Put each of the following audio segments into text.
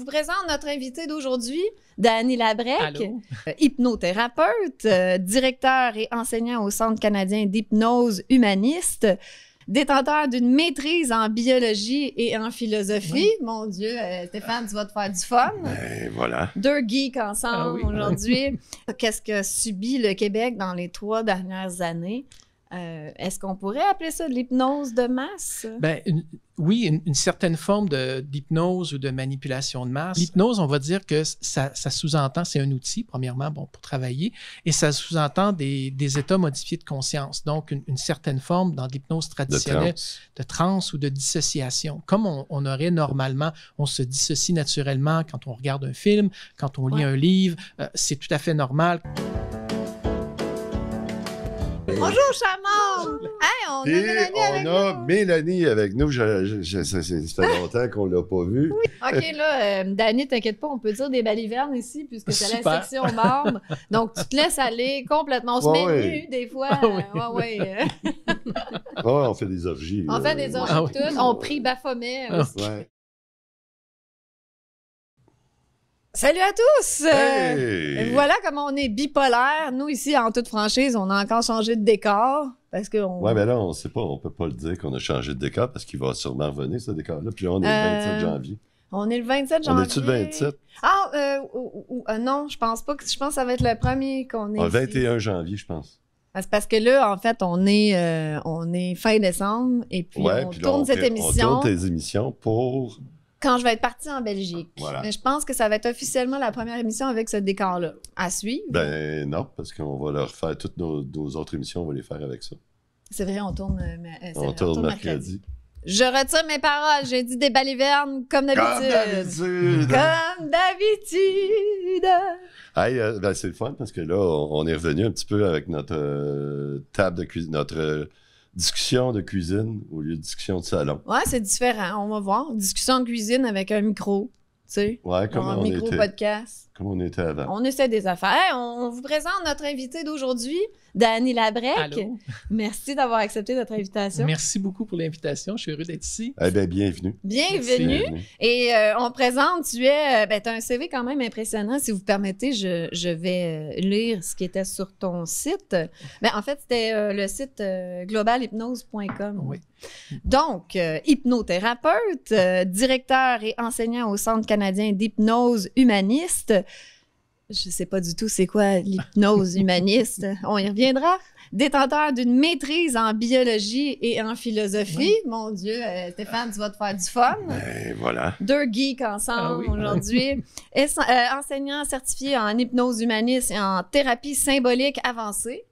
vous présente notre invité d'aujourd'hui, Dany Labrec, euh, hypnothérapeute, euh, directeur et enseignant au Centre canadien d'hypnose humaniste détenteur d'une maîtrise en biologie et en philosophie. Mon Dieu, euh, Stéphane, tu vas te faire du fun. Ben, voilà. Deux geeks ah ensemble aujourd'hui. Qu'est-ce que subit le Québec dans les trois dernières années? Euh, est-ce qu'on pourrait appeler ça de l'hypnose de masse? Ben oui, une, certaine forme d'hypnose ou de manipulation de masse. L'hypnose, on va dire que ça, sous-entend, c'est un outil, premièrement, bon, pour travailler, et ça sous-entend des, états modifiés de conscience, donc une, certaine forme dans l'hypnose traditionnelle de transe ou de dissociation. Comme on, aurait normalement, on se dissocie naturellement quand on regarde un film, quand on lit un livre, euh, c'est tout à fait normal. Bonjour, Chamande! Hey, on, a Mélanie, on avec a nous. Mélanie avec nous. ça, fait longtemps qu'on ne l'a pas vue. Oui. OK, là, euh, Dani, t'inquiète pas, on peut dire des balivernes ici puisque c'est la section membre. Donc, tu te laisses aller complètement. On se met des fois. Ah, oui. ouais, on fait des orgies. On fait des orgies ah toutes. On prie Baphomet ah. aussi. Salut à tous! voilà comment on est bipolaire. Nous, ici, en toute franchise, on a encore changé de décor. Parce que on... Ouais, mais là, on sait pas, on peut pas le dire qu'on a changé de décor parce qu'il va sûrement revenir, ce décor-là. Puis là, on est le 27 euh, janvier. On est le 27 janvier. On est-tu le 27? Ah, euh, euh, non, je pense pas. Que, je pense que ça va être le premier qu'on est. Le ah, 21 janvier, je pense. Ah, parce que là, en fait, on est, on est fin décembre et puis on tourne cette émission. On tourne tes émissions pour quand je vais être partie en Belgique. je pense que ça va être officiellement la première émission avec ce décor-là. À suivre? Ben non, parce qu'on va leur faire toutes nos, autres émissions, on va les faire avec ça. C'est vrai, on tourne, euh, euh, on, tourne mercredi. Je retire mes paroles, j'ai dit des balivernes comme d'habitude. Comme d'habitude. Hey, d'habitude! Euh, c'est le fun parce que là, on, est revenu un petit peu avec notre table de cuisine, notre discussion de cuisine au lieu de discussion de salon. Ouais, c'est différent. On va voir. Discussion de cuisine avec un micro. Tu sais, ouais, comme un micro-podcast on essaie des affaires. On vous présente notre invité d'aujourd'hui, Dani Labrec. Merci d'avoir accepté notre invitation. Merci beaucoup pour l'invitation. Je suis heureux d'être ici. Eh bienvenue. Bienvenue. Et euh, on présente, tu es, euh, ben, as un CV quand même impressionnant. Si vous permettez, je, vais euh, lire ce qui était sur ton site. Ben, en fait, c'était le site globalhypnose.com. Oui. Donc, hypnothérapeute, directeur et enseignant au Centre canadien d'hypnose humaniste, je sais pas du tout c'est quoi l'hypnose humaniste. On y reviendra. Détenteur d'une maîtrise en biologie et en philosophie. Mon Dieu, euh, Stéphane, tu vas te faire du fun. Ben, voilà. Deux geeks ensemble ah aujourd'hui. Euh, enseignant certifié en hypnose humaniste et en thérapie symbolique avancée.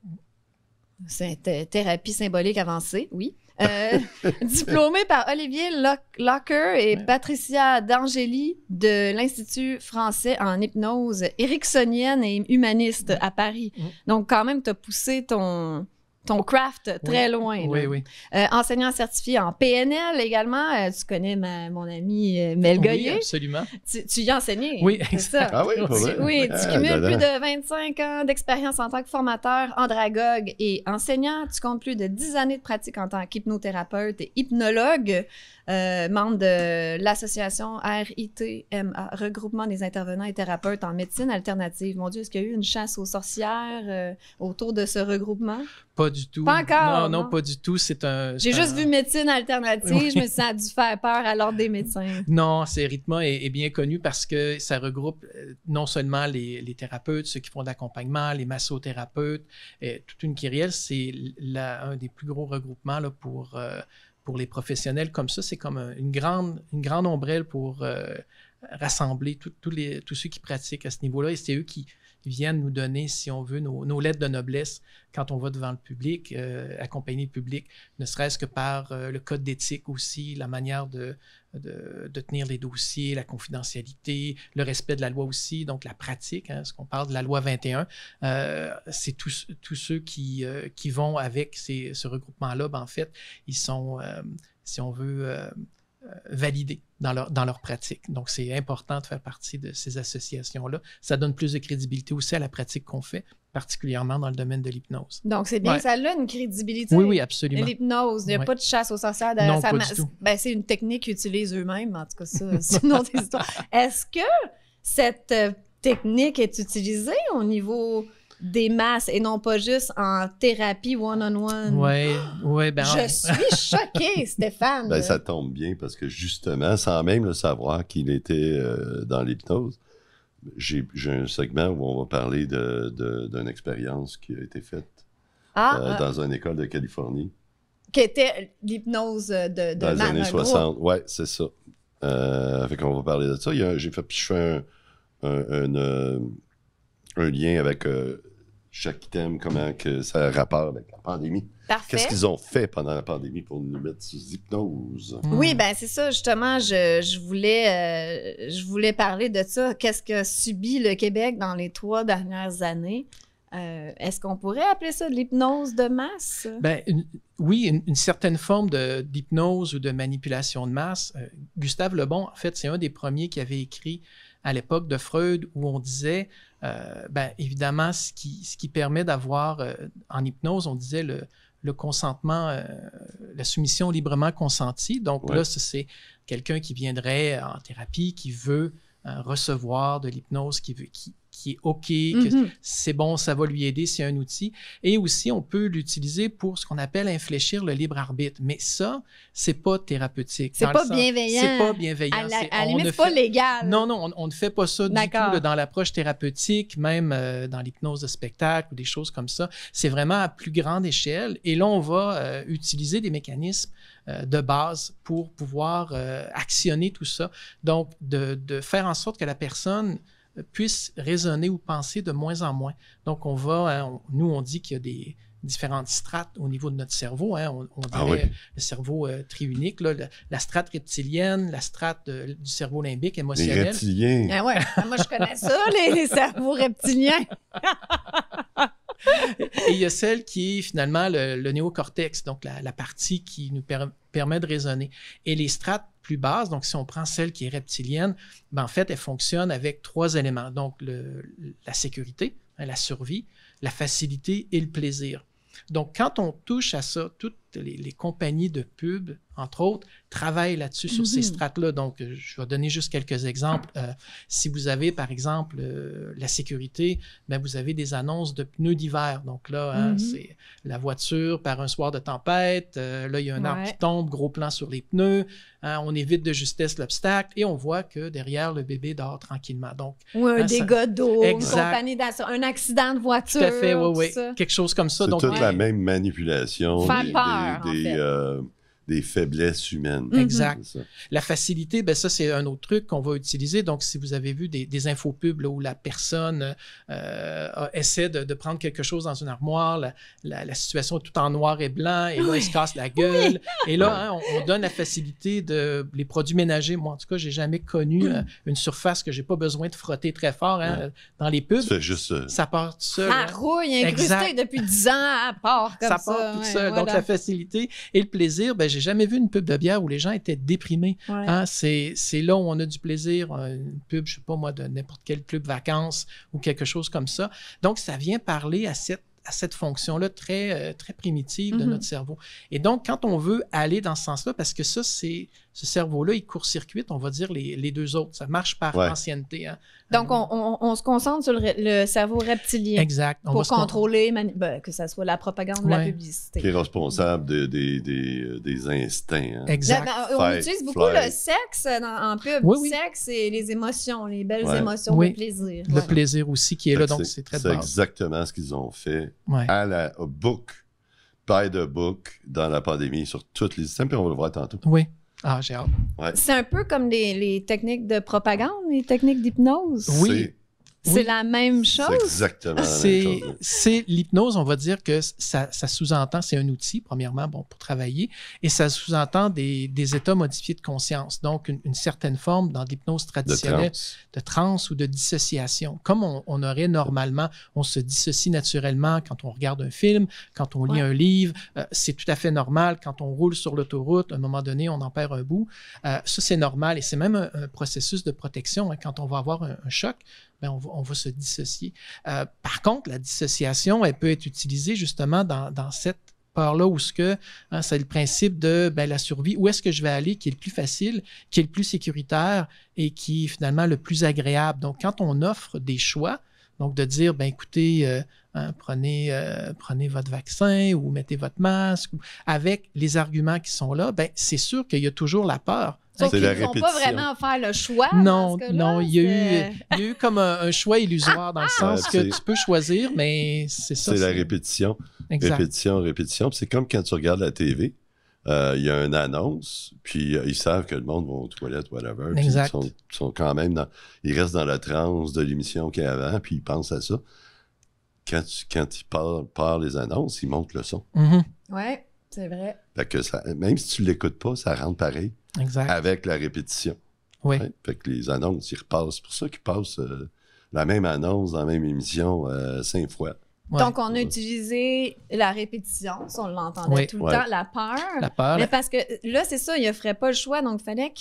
C'est euh, thérapie symbolique avancée, oui. Euh, diplômé par Olivier Locker et Patricia D'Angeli de l'Institut français en hypnose ericksonienne et humaniste à Paris. Donc, quand même, tu as poussé ton ton craft très loin. Oui, oui. Euh, enseignant certifié en PNL également. Euh, tu connais mon ami euh, Mel Goyer. Oui, absolument. Tu, y as enseigné. Oui, exactement. Ah oui, oui, tu ah, cumules plus de 25 ans d'expérience en tant que formateur, andragogue et enseignant. Tu comptes plus de 10 années de pratique en tant qu'hypnothérapeute et hypnologue. Euh, membre de l'association RITMA, Regroupement des intervenants et thérapeutes en médecine alternative. Mon Dieu, est-ce qu'il y a eu une chasse aux sorcières euh, autour de ce regroupement? Pas du tout. Pas encore? Non, non, pas du tout. C'est un. J'ai juste vu médecine alternative. mais Je me suis dû faire peur à l'ordre des médecins. Non, c'est RITMA est, bien connu parce que ça regroupe euh, non seulement les, thérapeutes, ceux qui font d'accompagnement, les massothérapeutes, et toute une kyrielle. C'est un des plus gros regroupements là, pour pour les professionnels comme ça. C'est comme une, grande, une grande ombrelle pour euh, rassembler tous les, tous ceux qui pratiquent à ce niveau-là. Et c'est eux qui, viennent nous donner, si on veut, nos, lettres de noblesse quand on va devant le public, euh, accompagner le public, ne serait-ce que par euh, le code d'éthique aussi, la manière de, de, tenir les dossiers, la confidentialité, le respect de la loi aussi, donc la pratique, hein, ce qu'on parle de la loi 21, euh, c'est tous ceux qui, qui vont avec ces, ce regroupement-là, ben, en fait, ils sont, si on veut valider dans leur, dans leur pratique. Donc, c'est important de faire partie de ces associations-là. Ça donne plus de crédibilité aussi à la pratique qu'on fait, particulièrement dans le domaine de l'hypnose. Donc, c'est bien ça a une crédibilité. Oui, oui, absolument. L'hypnose, il n'y a pas de chasse aux sorcières derrière ben, c'est une technique qu'ils utilisent eux-mêmes, en tout cas, ça, c'est une autre histoire. Est-ce que cette euh, technique est utilisée au niveau des masses et non pas juste en thérapie one-on-one. Oui, oui, ben, Je suis choquée, Stéphane. Ben, ça tombe bien parce que justement, sans même le savoir qu'il était euh, dans l'hypnose, j'ai un segment où on va parler d'une expérience qui a été faite ah, euh, ah. dans une école de Californie. Qui était l'hypnose de, de Dans les années 60, oui, c'est ça. Euh, fait qu'on va parler de ça. J'ai fait, un, lien avec chaque thème, comment que ça a rapport avec la pandémie. Qu'est-ce qu'ils ont fait pendant la pandémie pour nous mettre sous hypnose? Mm. Oui, ben c'est ça, justement, je, je voulais, euh, je voulais parler de ça. Qu'est-ce que subit le Québec dans les trois dernières années? Euh, est-ce qu'on pourrait appeler ça de l'hypnose de masse? Ben, oui, une, certaine forme d'hypnose ou de manipulation de masse. Euh, Gustave Lebon, en fait, c'est un des premiers qui avait écrit à l'époque de Freud où on disait, euh, ben, évidemment, ce qui, permet d'avoir, euh, en hypnose, on disait le, consentement, euh, la soumission librement consentie. Donc là, c'est quelqu'un qui viendrait en thérapie, qui veut recevoir de l'hypnose, qui, veut, qui, qui est OK, mm-hmm. c'est bon, ça va lui aider, c'est un outil. Et aussi, on peut l'utiliser pour ce qu'on appelle infléchir le libre arbitre. Mais ça, c'est pas thérapeutique. C'est pas, pas bienveillant. C'est pas bienveillant. À la, pas légal. Non, non, on, ne fait pas ça du tout dans l'approche thérapeutique, même euh, dans l'hypnose de spectacle ou des choses comme ça. C'est vraiment à plus grande échelle. Et là, on va euh, utiliser des mécanismes euh, de base pour pouvoir actionner tout ça. Donc, de faire en sorte que la personne puissent raisonner ou penser de moins en moins. Donc, on va, euh, nous, on dit qu'il y a des différentes strates au niveau de notre cerveau. Hein. On, ah dirait le cerveau euh, triunique, la, strate reptilienne, la strate euh, du cerveau limbique émotionnel. Les reptiliens. Ah, ah moi, je connais ça, les cerveaux reptiliens. Et il y a celle qui est finalement le, néocortex, donc la, partie qui nous permet de raisonner. Et les strates plus basses, donc si on prend celle qui est reptilienne, ben en fait, elle fonctionne avec trois éléments. Donc la sécurité, hein, la survie, la facilité et le plaisir. Donc quand on touche à ça, tout, les, compagnies de pub, entre autres, travaillent là-dessus, sur ces mhm. strates-là. Donc, euh, je vais donner juste quelques exemples. Euh, si vous avez, par exemple, euh, la sécurité, ben, vous avez des annonces de pneus d'hiver. Donc là, hein, mhm. c'est la voiture par un soir de tempête. là, il y a un arbre qui tombe, gros plan sur les pneus. Hein, on évite de justesse l'obstacle et on voit que derrière, le bébé dort tranquillement. Donc, un hein, dégât d'eau, un accident de voiture. Tout à fait, oui, oui. Quelque chose comme ça. C'est toute la même manipulation. the, the uh, des faiblesses humaines. Mm-hmm. Exact. La facilité, ben ça, c'est un autre truc qu'on va utiliser. Donc, si vous avez vu des, des pubs où la personne euh, essaie de, prendre quelque chose dans une armoire, la, situation est tout en noir et blanc, et là, il se casse la gueule. Et là, hein, on, donne la facilité de les produits ménagers. Moi, en tout cas, j'ai jamais connu euh, mm. une surface que j'ai pas besoin de frotter très fort. Hein, dans les pubs, juste, euh, ça part tout seul. Hein. rouille, incrustée depuis 10 ans, à part comme ça. ça part tout Donc, la facilité et le plaisir, ben, j'ai j'ai jamais vu une pub de bière où les gens étaient déprimés. Hein. C'est, là où on a du plaisir, une pub, je sais pas moi, de n'importe quel club vacances ou quelque chose comme ça. Donc, ça vient parler à cette fonction-là très, euh, très primitive de mm-hmm. notre cerveau. Et donc, quand on veut aller dans ce sens-là, parce que ça, c'est ce cerveau-là, il court-circuite, on va dire, les, les, deux autres. Ça marche par ancienneté. Hein. Donc, on, on, se concentre sur le, cerveau reptilien. Exact. pour contrôler, ben, que ça soit la propagande ou la publicité. Qui est responsable de, des euh, instincts. Hein. Exact. on utilise beaucoup le sexe dans, en pub. Le sexe et les émotions, les belles émotions, le plaisir. Le plaisir aussi qui est là, donc c'est très C'est exactement ce qu'ils ont fait à la book, by the book, dans la pandémie, sur toutes les systèmes, puis on va le voir tantôt. Oui. Ah, j'ai hâte. C'est un peu comme les, les, techniques de propagande, les techniques d'hypnose. Oui, c'est la même chose. C'est exactement C'est l'hypnose, on va dire que ça, sous-entend, c'est un outil, premièrement, bon, pour travailler, et ça sous-entend des, états modifiés de conscience, donc une, certaine forme dans l'hypnose traditionnelle de transe ou de dissociation. Comme on, aurait normalement, on se dissocie naturellement quand on regarde un film, quand on lit un livre, euh, c'est tout à fait normal. Quand on roule sur l'autoroute, à un moment donné, on en perd un bout. Euh, ça, c'est normal et c'est même un, processus de protection. Hein, quand on va avoir un choc, ben, on, va, se dissocier. Euh, par contre, la dissociation, elle peut être utilisée justement dans, cette cette là où ce que hein, c'est le principe de ben, la survie, où est-ce que je vais aller qui est le plus facile, qui est le plus sécuritaire et qui est finalement le plus agréable. Donc, quand on offre des choix, donc, de dire, ben écoutez, euh, hein, prenez, euh, prenez votre vaccin ou mettez votre masque, avec les arguments qui sont là, ben c'est sûr qu'il y a toujours la peur. Donc, ils ne sont pas vraiment faire le choix. Non, non, euh, il y, a eu, comme un, choix illusoire dans le ah, sens ah! que tu peux choisir, mais c'est ça. C'est la répétition. Répétition, répétition. C'est comme quand tu regardes la TV. Euh, il y a une annonce, puis euh, ils savent que le monde va aux toilettes, whatever. ils sont, quand même restent dans la transe de l'émission qu'il y a avant, puis ils pensent à ça. Quand, quand ils parlent, parlent les annonces, ils montent le son. Mm-hmm. c'est vrai. Fait que ça, même si tu ne l'écoutes pas, ça rentre pareil. Avec la répétition. Oui. que les annonces, ils repassent. C'est pour ça qu'ils passent euh, la même annonce dans la même émission cinq fois. Donc, on a utilisé la répétition, on l'entendait tout le temps, la peur. La peur. Mais parce que là, c'est ça, il ne ferait pas le choix, donc il fallait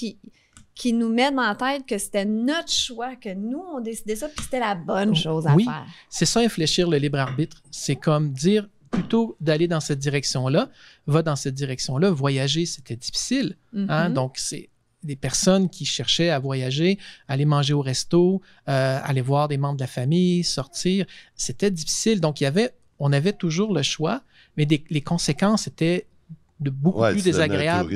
qu'il nous mette en tête que c'était notre choix, que nous, on décidait ça, puis c'était la bonne oh, chose à oui. C'est ça, infléchir le libre arbitre. C'est comme dire, plutôt d'aller dans cette direction-là, va dans cette direction-là. Voyager, c'était difficile. hein? Mm-hmm. Donc, c'est des personnes qui cherchaient à voyager, aller manger au resto, euh, aller voir des membres de la famille, sortir. C'était difficile. Donc, il y avait, on avait toujours le choix, mais les conséquences étaient de beaucoup plus désagréables.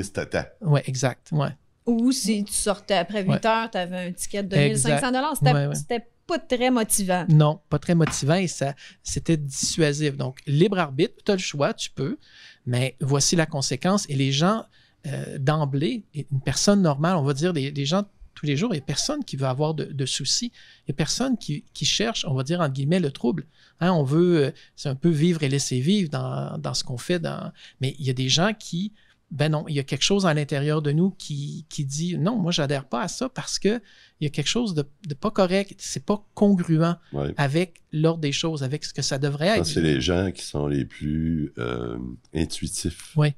Oui, exact. Ouais. Ou si tu sortais après 8 heures, tu avais un ticket de 1 1500 C'était pas très motivant. Non, pas très motivant et ça, c'était dissuasif. Donc, libre arbitre, tu as le choix, tu peux, mais voici la conséquence. Et les gens, euh, d'emblée, une personne normale, on va dire des, gens tous les jours, il n'y a personne qui veut avoir de, soucis, il n'y a personne qui, cherche, on va dire entre guillemets, le trouble. Hein, on veut, euh, c'est un peu vivre et laisser vivre dans, ce qu'on fait, dans, mais il y a des gens qui, ben non, il y a quelque chose à l'intérieur de nous qui, qui dit non, moi j'adhère pas à ça parce que il y a quelque chose de, pas correct, c'est pas congruent avec l'ordre des choses, avec ce que ça devrait être. C'est les gens qui sont les plus euh, intuitifs. Oui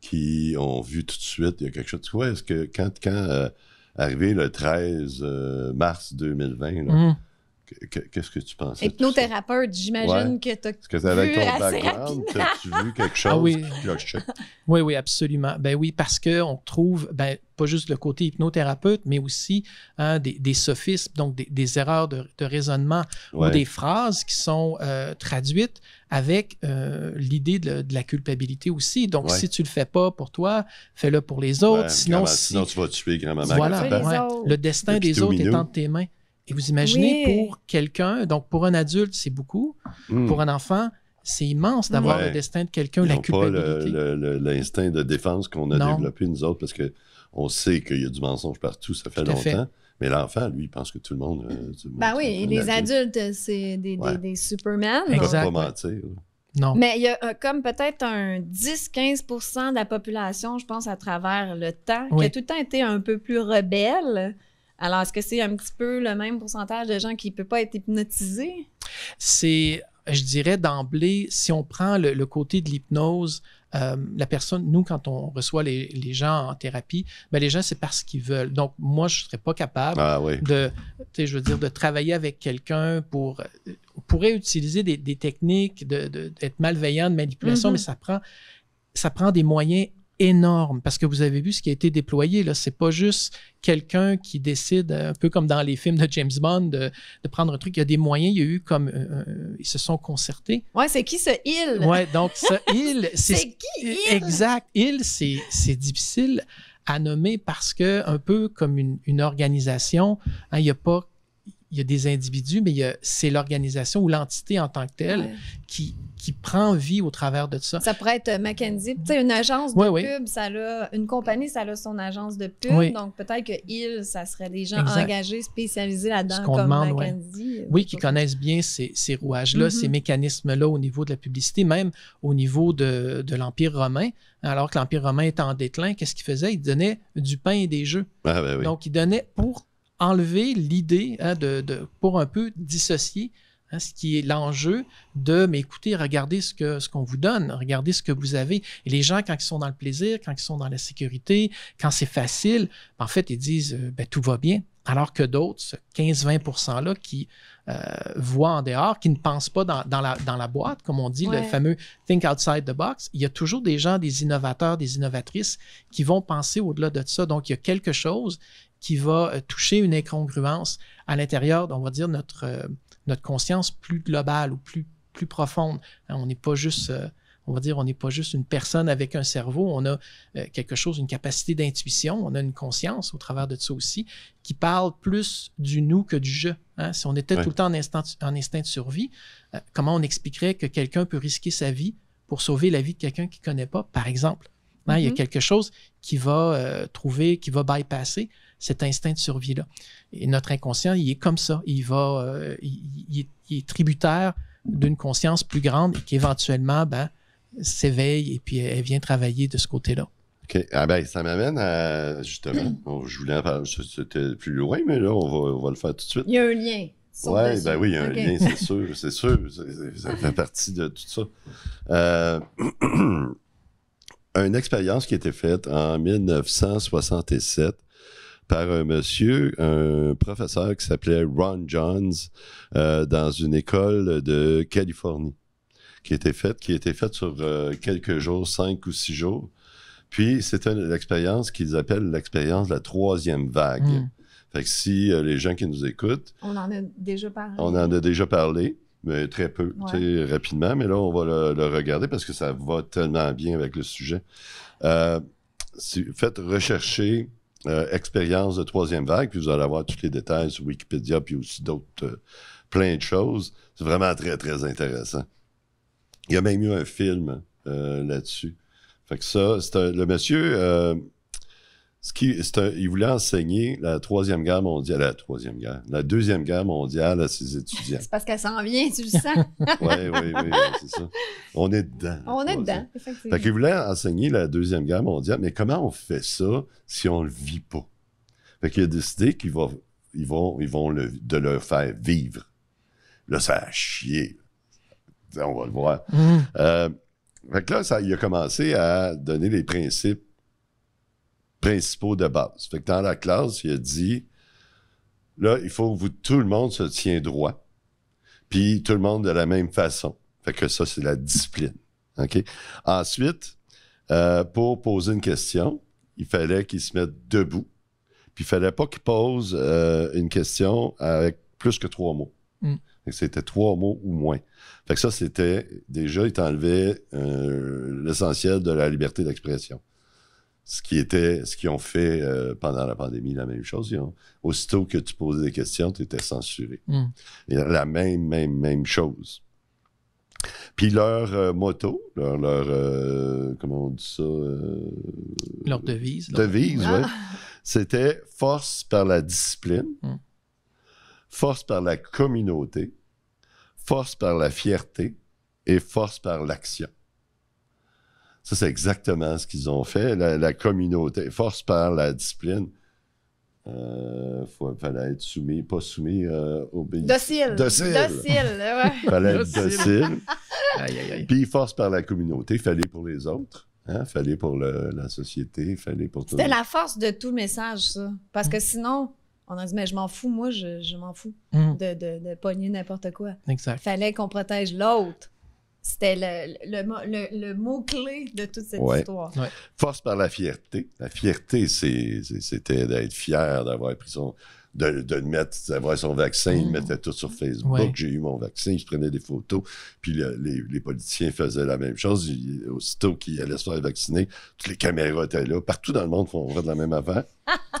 qui ont vu tout de suite, il y a quelque chose. Tu vois, est-ce que quand, quand euh, arrivé le 13 euh, mars 2020, là, hum. Qu'est-ce que tu penses? Hypnothérapeute, j'imagine que tu as. Est-ce que tu as vu quelque ah chose oui. Oui, absolument. Ben oui, parce qu'on trouve ben, pas juste le côté hypnothérapeute, mais aussi hein, des, sophismes, donc des, erreurs de, raisonnement ou des phrases qui sont euh, traduites avec euh, l'idée de, la culpabilité aussi. Donc, si tu le fais pas pour toi, fais-le pour les autres. sinon, sinon, tu vas tuer grand-maman. Voilà, ben, le destin des autres est entre tes mains. Et vous imaginez pour quelqu'un, donc pour un adulte, c'est beaucoup. Hmm. Pour un enfant, c'est immense d'avoir le destin de quelqu'un, la culpabilité. pas l'instinct de défense qu'on a développé, nous autres, parce qu'on sait qu'il y a du mensonge partout, ça fait longtemps. Mais l'enfant, lui, il pense que tout le monde. Bah oui, les adultes, c'est des, des, des, Superman. mentir. Non. Mais il y a euh, comme peut-être un 10-15 de la population, je pense, à travers le temps, qui a tout le temps été un peu plus rebelle. Alors, est-ce que c'est un petit peu le même pourcentage de gens qui ne peuvent pas être hypnotisés? C'est, je dirais d'emblée, si on prend le, côté de l'hypnose, euh, la personne, nous, quand on reçoit les, gens en thérapie, ben, les gens, c'est parce qu'ils veulent. Donc, moi, je ne serais pas capable ah de, je veux dire, de travailler avec quelqu'un pour. On pourrait utiliser des, techniques d'être malveillant, de manipulation, mm-hmm. mais ça prend, ça prend des moyens énorme parce que vous avez vu ce qui a été déployé. Là, c'est pas juste quelqu'un qui décide, euh, un peu comme dans les films de James Bond, de, prendre un truc. Il y a des moyens, il y a eu comme. Euh, euh, ils se sont concertés. Ouais, c'est qui ce il? Ouais, donc ce il. c'est qui Exact. Il, c'est difficile à nommer parce que, un peu comme une, organisation, hein, il a pas il y a des individus, mais c'est l'organisation ou l'entité en tant que telle qui, qui prend vie au travers de ça. Ça pourrait être euh, Mackenzie. une agence de ça a, une compagnie, ça a son agence de pub, donc peut-être que ils, ça serait des gens engagés, spécialisés là-dedans, comme demande, euh, Oui, qui connaissent bien ces, rouages-là, mm-hmm. ces mécanismes-là au niveau de la publicité, même au niveau de, l'Empire romain. Alors que l'Empire romain est en déclin, qu'est-ce qu'il faisait? Il donnait du pain et des jeux. Ah, ben donc, il donnait pour enlever l'idée hein, de, pour un peu dissocier hein, ce qui est l'enjeu de, mais écoutez, regardez ce que ce qu'on vous donne, regardez ce que vous avez. Et les gens, quand ils sont dans le plaisir, quand ils sont dans la sécurité, quand c'est facile, ben, en fait, ils disent, euh, ben, tout va bien. Alors que d'autres, ce 15-20 %-là qui euh, voient en dehors, qui ne pensent pas dans, la, dans la boîte, comme on dit, le fameux think outside the box, il y a toujours des gens, des innovateurs, des innovatrices qui vont penser au-delà de ça. Donc, il y a quelque chose qui va euh, toucher une incongruence à l'intérieur, on va dire, notre, euh, notre conscience plus globale ou plus, plus profonde. Hein, on n'est pas juste euh, on va dire, on n'est pas juste une personne avec un cerveau, on a quelque chose, une capacité d'intuition, on a une conscience au travers de ça aussi, qui parle plus du nous que du je. Hein, si on était tout le temps en, en instinct de survie, comment on expliquerait que quelqu'un peut risquer sa vie pour sauver la vie de quelqu'un qu'il ne connaît pas, par exemple? Hein, il y a mm-hmm. quelque chose qui va trouver, qui va bypasser cet instinct de survie-là. Et notre inconscient, il est comme ça. Il, va, euh, il, est, tributaire d'une conscience plus grande qui éventuellement ben, s'éveille et puis elle, vient travailler de ce côté-là. OK. Ah ben, ça m'amène à. Justement, je voulais en parler. C'était plus loin, mais là, on va, on va le faire tout de suite. Il y a un lien. Oui, ben oui, il y a un lien, c'est sûr, c'est sûr. Ça fait partie de tout ça. Euh, une expérience qui a été faite en 1967 par un monsieur, un professeur qui s'appelait Ron Johns euh, dans une école de Californie qui était faite, qui était faite sur euh, quelques jours, cinq ou six jours. Puis c'était l'expérience qu'ils appellent l'expérience de la troisième vague. Hmm. Fait que si euh, les gens qui nous écoutent. On en a déjà parlé. On en a déjà parlé, mais très peu, sais, rapidement. Mais là, on va le, regarder parce que ça va tellement bien avec le sujet. Euh, si, faites rechercher euh, expérience de troisième vague, puis vous allez avoir tous les détails sur Wikipédia, puis aussi d'autres, euh, plein de choses. C'est vraiment très, très intéressant. Il y a même eu un film euh, là-dessus. Fait que ça, c'est le monsieur il voulait enseigner la troisième guerre mondiale, la troisième guerre, la deuxième guerre mondiale à ses étudiants. c'est parce qu'elle s'en vient, tu le sens. oui, oui, oui, c'est ça. On est dedans. On est dedans, effectivement. voulait enseigner la deuxième guerre mondiale, mais comment on fait ça si on le vit pas? Fait qu'il a décidé qu'ils ils vont, ils vont le, de le faire vivre. Là, ça a chier. On va le voir. Mmh. Euh, que là, ça, il a commencé à donner les principes principaux de base. Fait que dans la classe, il a dit, là, il faut que vous, tout le monde se tient droit, puis tout le monde de la même façon. Fait que ça, c'est la discipline. OK? Ensuite, euh, pour poser une question, il fallait qu'il se mette debout, puis il fallait pas qu'il pose euh, une question avec plus que trois mots. Mm. C'était trois mots ou moins. Fait que ça, c'était déjà, il t'enlevait euh, l'essentiel de la liberté d'expression. Ce qui était, ce qu'ils ont fait euh, pendant la pandémie, la même chose. Ils hein. ont, aussitôt que tu posais des questions, tu étais censuré. Mm. la même, même, même chose. Puis leur euh, moto, leur, euh, comment on dit ça Leur devise. Devise, ah. oui. C'était force par la discipline, mm. force par la communauté, force par la fierté et force par l'action. Ça, c'est exactement ce qu'ils ont fait. La, communauté, force par la discipline, il euh, fallait être soumis, pas soumis, euh, au Docile. Docile. Docile, fallait être docile. Puis force par la communauté, fallait pour les autres. Hein, fallait pour la société, fallait pour tout. C'était la force de tout message, ça. Parce que mm. sinon, on a dit, mais je m'en fous, moi, je, m'en fous mm. de, de, pogner n'importe quoi. Exact. Fallait qu'on protège l'autre. C'était le, mot-clé de toute cette histoire. Force par la fierté. La fierté, c'était d'être fier d'avoir pris son. d'avoir son vaccin, il mm. mettait tout sur Facebook. J'ai eu mon vaccin, je prenais des photos. Puis les, politiciens faisaient la même chose. aussitôt qu'ils allaient se faire vacciner, toutes les caméras étaient là. Partout dans le monde, on fait de la même affaire.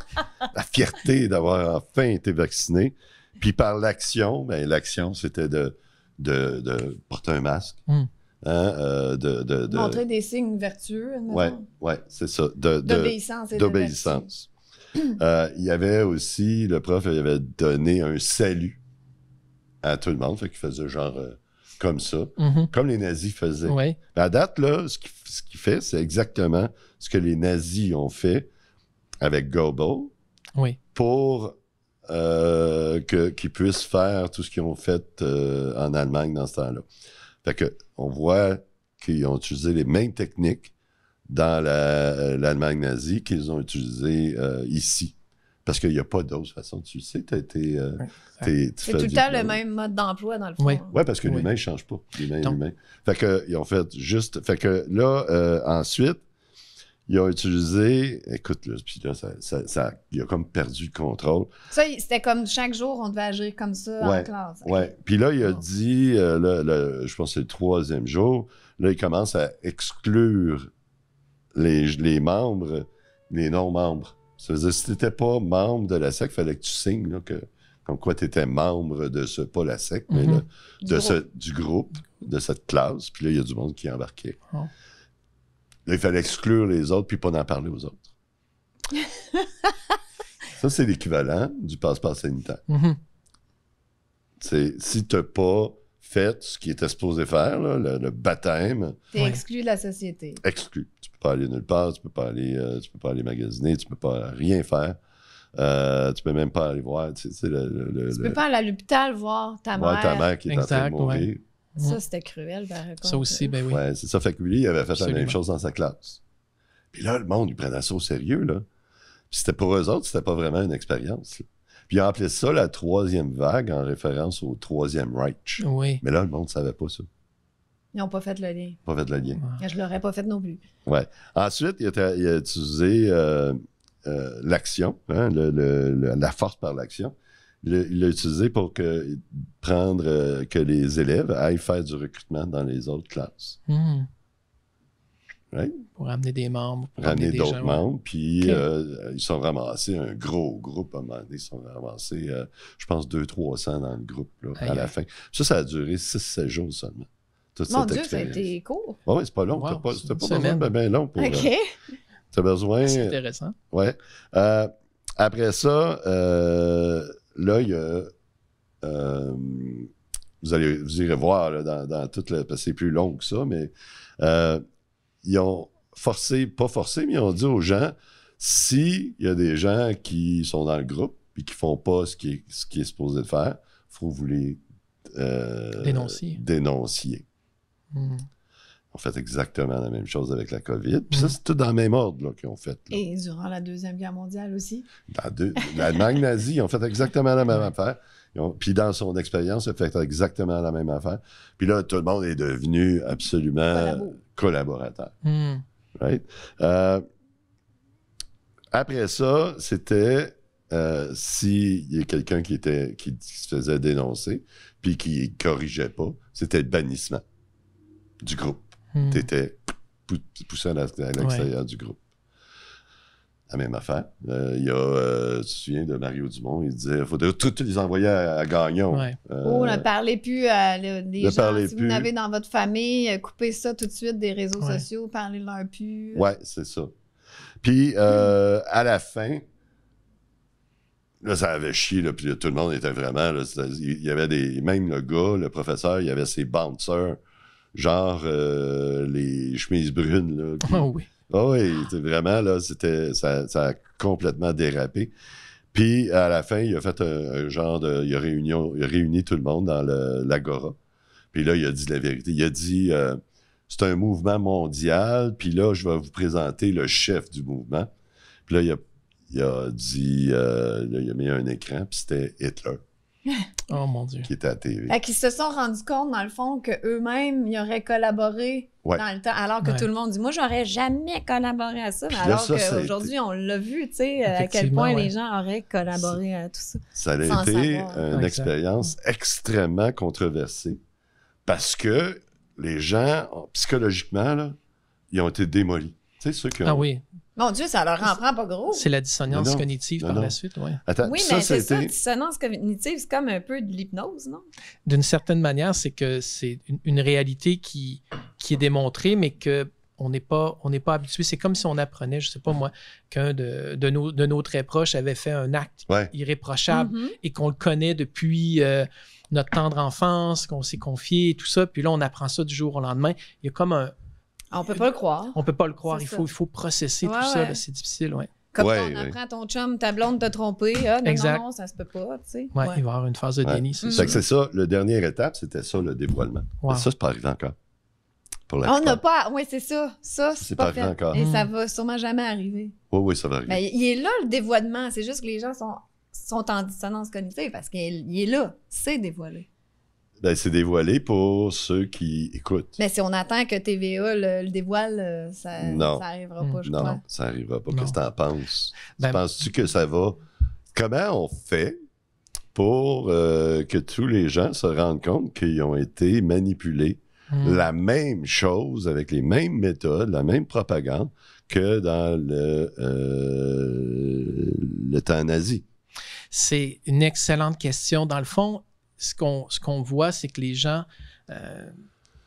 la fierté d'avoir enfin été vacciné. Puis par l'action, ben, l'action, c'était de de, porter un masque. Hmm. Hein, euh, de, Montrer des signes vertueux. Oui, ouais, c'est ça. D'obéissance. D'obéissance. Euh, il y avait aussi, le prof il avait donné un salut à tout le monde, fait qu'il faisait genre euh, comme ça, mhm. comme les nazis faisaient. La À date, là, ce qu'il fait, c'est exactement ce que les nazis ont fait avec Gobo. oui. pour euh, qu'ils puissent faire tout ce qu'ils ont fait euh, en Allemagne dans ce temps-là. Fait que, on voit qu'ils ont utilisé les mêmes techniques dans l'Allemagne nazie qu'ils ont utilisé euh, ici. Parce qu'il n'y a pas d'autre façon de tu été, C'est tout le temps le même mode d'emploi, dans le fond. Oui, parce que les l'humain ne change pas. L'humain est Fait que, ils ont fait juste. Fait que là, ensuite, il a utilisé. Écoute, là, puis là, ça, il a comme perdu le contrôle. Ça, c'était comme chaque jour, on devait agir comme ça en classe. Oui. Puis là, il a dit, euh, je pense que c'est le troisième jour, là, il commence à exclure les, les membres, les non-membres. Ça veut dire, si tu n'étais pas membre de la SEC, il fallait que tu signes que, comme quoi tu étais membre de ce, pas la SEC, mais mhm. de du, ce, du groupe, de cette classe. Puis là, il y a du monde qui embarquait. embarqué il fallait exclure les autres puis pas en parler aux autres. ça, c'est l'équivalent du passeport sanitaire. Mm-hmm. C'est si t'as pas fait ce qui était supposé faire, le, baptême... baptême. es exclu de la société. Exclu. Tu peux pas aller nulle part, tu peux pas aller, euh, tu peux pas aller magasiner, tu peux pas rien faire. tu euh, tu peux même pas aller voir. Tu, ne peux pas aller à l'hôpital voir ta mère. Voir ta mère qui est en train de mourir. Ça, c'était cruel, par Ça aussi, ben oui. Ouais, c'est ça. Fait que lui, il avait fait la même chose dans sa classe. Puis là, le monde, il prenait ça au sérieux, là. Puis c'était pour eux autres, c'était pas vraiment une expérience. Puis ils appelaient ça la troisième vague en référence au troisième Reich. Oui. Mais là, le monde ne savait pas ça. Ils n'ont pas fait le lien. Pas fait le lien. Je ne l'aurais pas fait non plus. Ouais. Ensuite, il a, utilisé euh, euh, l'action, hein, le, la force par l'action il l'a utilisé pour que, prendre euh, que les élèves aillent faire du recrutement dans les autres classes. Hmm. Pour ramener des membres. Pour ramener, d'autres membres. Puis euh, euh, ils sont ramassés, un gros groupe à un moment donné, ils sont ramassés, je pense, 200-300 dans le groupe là, à la fin. Ça, ça a duré 6-7 jours seulement. Toute Mon Dieu, ça a été court. Oui, c'est pas long. C'était pas, pas besoin bien long pour. OK. T'as besoin. C'est intéressant. Oui. après ça, euh, Là, euh, vous, allez, vous irez voir dans, dans, toute la. C'est plus long que ça, mais euh, ils ont forcé, pas forcé, mais ils ont dit aux gens s'il y a des gens qui sont dans le groupe et qui font pas ce qui est, ce qui est supposé de faire, il faut vous les euh, dénoncer. Dénoncer. Mmh ont fait exactement la même chose avec la COVID. Puis ça, mm. c'est tout dans le même ordre qu'ils ont fait. Et durant la Deuxième Guerre mondiale aussi. L'Allemagne nazie, ils ont fait exactement la même affaire. puis dans son expérience, ils ont fait exactement la même affaire. Puis là, tout le monde est devenu absolument collaborateur. Mm. Euh, après ça, c'était euh, s'il y a quelqu'un qui, était, se faisait dénoncer puis qui ne corrigeait pas, c'était le bannissement du groupe. Mm. Tu étais poussé à l'extérieur du groupe. La même affaire. Euh, euh, tu te souviens de Mario Dumont, il disait il faudrait tous les envoyer à, Gagnon. Euh, oh, ne parlez plus à des gens. Si vous n'avez dans votre famille, coupez ça tout de suite des réseaux sociaux, parlez-leur plus. Oui, c'est ça. Puis, à la fin, Là, ça avait chié, là, puis tout le monde était vraiment. il y avait des. Même le gars, le professeur, il y avait ses bouncers genre euh, les chemises brunes. Là, ah oui. Ah oui, vraiment, là, c'était, ça, ça, a complètement dérapé. Puis à la fin, il a fait un, genre de. Il a, il réuni tout le monde dans l'Agora. Puis là, il a dit la vérité. Il a dit euh, c'est un mouvement mondial, puis là, je vais vous présenter le chef du mouvement. Puis là, il a, il a dit euh, là, il a mis un écran, puis c'était Hitler. oh mon Dieu. Qui étaient à TV. Fait Qui se sont rendus compte, dans le fond, qu'eux-mêmes, ils auraient collaboré dans le temps, alors que tout le monde dit Moi, j'aurais jamais collaboré à ça. alors qu'aujourd'hui, on l'a vu, tu sais, à quel point les gens auraient collaboré à tout ça. Ça a été une expérience extrêmement controversée parce que les gens, psychologiquement, là, ils ont été démolis. C'est Ah oui. Mon Dieu, ça leur en pas gros. C'est la dissonance cognitive par la suite, oui. oui, mais c'est ça, dissonance cognitive, c'est comme un peu de l'hypnose, non? D'une certaine manière, c'est que c'est une, réalité qui, qui est démontrée, mais que on n'est pas, pas habitué. C'est comme si on apprenait, je ne sais pas moi, qu'un de, nos, de nos très proches avait fait un acte irréprochable mm-hmm. et qu'on le connaît depuis euh, notre tendre enfance, qu'on s'est confié et tout ça. Puis là, on apprend ça du jour au lendemain. Il y a comme un, on ah, on peut pas le croire. On peut pas le croire. Il faut, il faut processer tout ça. C'est difficile, ouais. Comme quand on apprend à ton chum, ta blonde te trompé. Ah, non, non, non, ça se peut pas. Tu sais. il va y avoir une phase de déni. C'est ça. Mm. C'est ça. La dernière étape, c'était ça, le dévoilement. Ça, ça, c'est pas arrivé encore. Pour ah, on n'a pas. Oui, c'est ça. Ça, c'est pas, pas encore. Et ça ça mm. va sûrement jamais arriver. Oui, oui, ça va arriver. Mais ben, il est là, le dévoilement. C'est juste que les gens sont, sont en dissonance cognitive parce qu'il est là. C'est dévoilé. Ben, c'est dévoilé pour ceux qui écoutent. Mais ben, si on attend que TVA le, dévoile, euh, ça n'arrivera pas, je crois. Non, ça n'arrivera pas. Qu'est-ce que tu en penses? Ben, Penses-tu que ça va... Comment on fait pour euh, que tous les gens se rendent compte qu'ils ont été manipulés? Hmm. La même chose, avec les mêmes méthodes, la même propagande que dans le euh, temps nazi. C'est une excellente question. Dans le fond, ce qu'on ce qu'on voit, c'est que les gens, euh,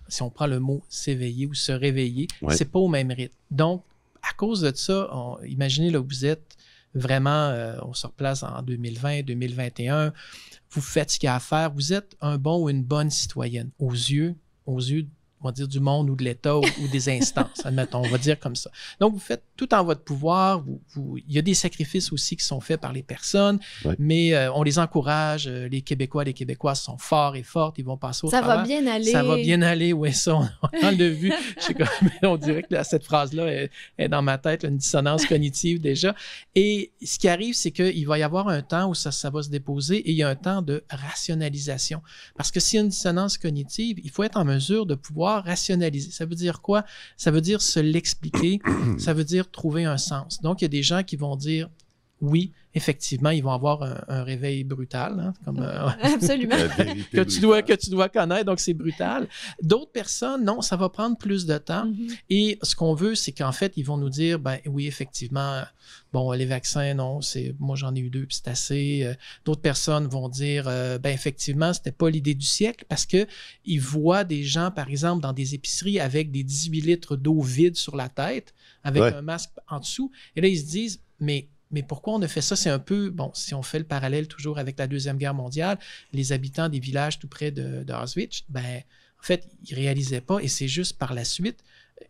si on prend le mot s'éveiller ou se réveiller, ce c'est pas au même rythme. Donc, à cause de ça, imaginez là, vous êtes vraiment, euh, on se replace en 2020, 2021, vous faites ce qu'il y a à faire, vous êtes un bon ou une bonne citoyenne aux yeux, aux yeux on va dire du monde ou de l'État ou, des instances, admettons, on va dire comme ça. Donc, vous faites tout en votre pouvoir. il y a des sacrifices aussi qui sont faits par les personnes, mais euh, on les encourage. Euh, les Québécois, les Québécoises sont forts et fortes. Ils vont passer au Ça va bien aller. Ça va bien aller, oui, ça, on, l'a vu. on dirait que cette phrase-là est, dans ma tête, une dissonance cognitive déjà. Et ce qui arrive, c'est qu'il va y avoir un temps où ça, ça va se déposer et il y a un temps de rationalisation. Parce que s'il y a une dissonance cognitive, il faut être en mesure de pouvoir rationaliser. Ça veut dire quoi? Ça veut dire se l'expliquer, ça veut dire trouver un sens. Donc, il y a des gens qui vont dire, oui, effectivement, ils vont avoir un, réveil brutal. Hein, comme, euh, Absolument. que, tu dois, que tu dois connaître, donc c'est brutal. D'autres personnes, non, ça va prendre plus de temps. Mm-hmm. Et ce qu'on veut, c'est qu'en fait, ils vont nous dire, ben oui, effectivement, bon, les vaccins, non, c'est moi j'en ai eu deux, puis c'est assez. Euh, d'autres personnes vont dire, euh, ben effectivement, c'était pas l'idée du siècle parce que ils voient des gens, par exemple, dans des épiceries avec des 18 litres d'eau vide sur la tête, avec un masque en dessous, et là ils se disent, mais mais pourquoi on a fait ça? C'est un peu, bon, si on fait le parallèle toujours avec la Deuxième Guerre mondiale, les habitants des villages tout près de, Auschwitz, ben, en fait, ils ne réalisaient pas et c'est juste par la suite,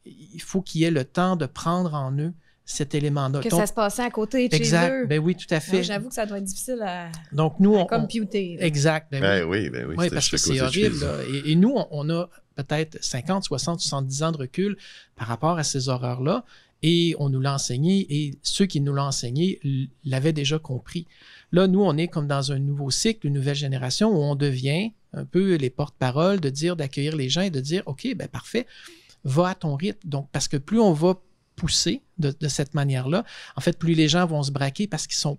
il faut qu'il y ait le temps de prendre en eux cet élément-là. Que ça se passait à côté de exact, Ben oui, tout à fait. J'avoue que ça doit être difficile à, Donc, nous, on, computer. exact. Ben, ben oui, ben oui. parce que c'est horrible. Et, nous, on a peut-être 50, 60, 70 ans de recul par rapport à ces horreurs-là et on nous l'a enseigné et ceux qui nous l'ont enseigné l'avaient déjà compris. Là, nous, on est comme dans un nouveau cycle, une nouvelle génération où on devient un peu les porte parole de dire, d'accueillir les gens et de dire, OK, ben parfait, va à ton rythme. Donc, parce que plus on va pousser de, cette manière-là, en fait, plus les gens vont se braquer parce qu'ils sont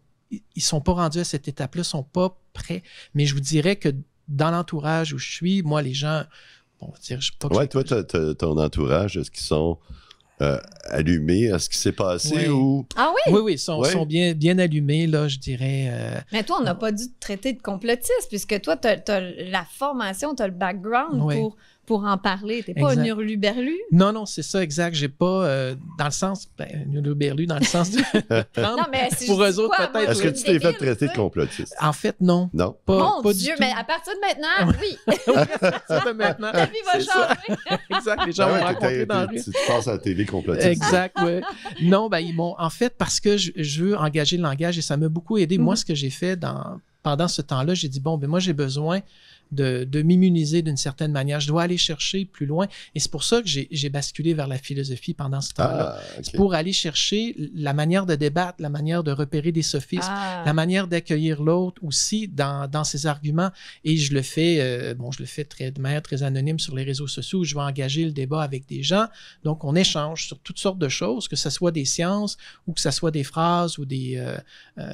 ils sont pas rendus à cette étape-là, ils ne sont pas prêts. Mais je vous dirais que dans l'entourage où je suis, moi, les gens, bon, dire, toi, ton entourage, est-ce qu'ils sont Allumé euh, allumés à ce qui s'est passé ou... Ah oui? Oui, oui, sont, sont bien, bien allumés, là, je dirais. Euh, Mais toi, on n'a euh, pas dû te traiter de complotiste, puisque toi, tu as, la formation, tu as le background pour pour en parler. T'es pas un hurluberlu. Non, non, c'est ça, exact. J'ai pas, euh, dans le sens, ben, hurluberlu, dans le sens de. non, mais si pour eux autres, peut-être. Est-ce que tu t'es fait traiter de complotiste? En fait, non. Non. Pas, Mon Dieu, mais à partir de maintenant, oui. à partir de maintenant. Ta vie va changer. exact. Les gens ah vont rencontrer dans Tu passes à la télé complotiste. Exact, oui. Non, ben, ils m'ont, en fait, parce que je, veux engager le langage et ça m'a beaucoup aidé. Mm-hmm. Moi, ce que j'ai fait pendant ce temps-là, j'ai dit, bon, ben, moi, j'ai besoin de, m'immuniser d'une certaine manière. Je dois aller chercher plus loin. Et c'est pour ça que j'ai basculé vers la philosophie pendant ce temps-là. Ah, pour aller chercher la manière de débattre, la manière de repérer des sophismes, ah. la manière d'accueillir l'autre aussi dans, ses arguments. Et je le fais, euh, bon, je le fais très de manière très anonyme sur les réseaux sociaux où je vais engager le débat avec des gens. Donc, on échange sur toutes sortes de choses, que ce soit des sciences ou que ce soit des phrases ou des, euh, euh,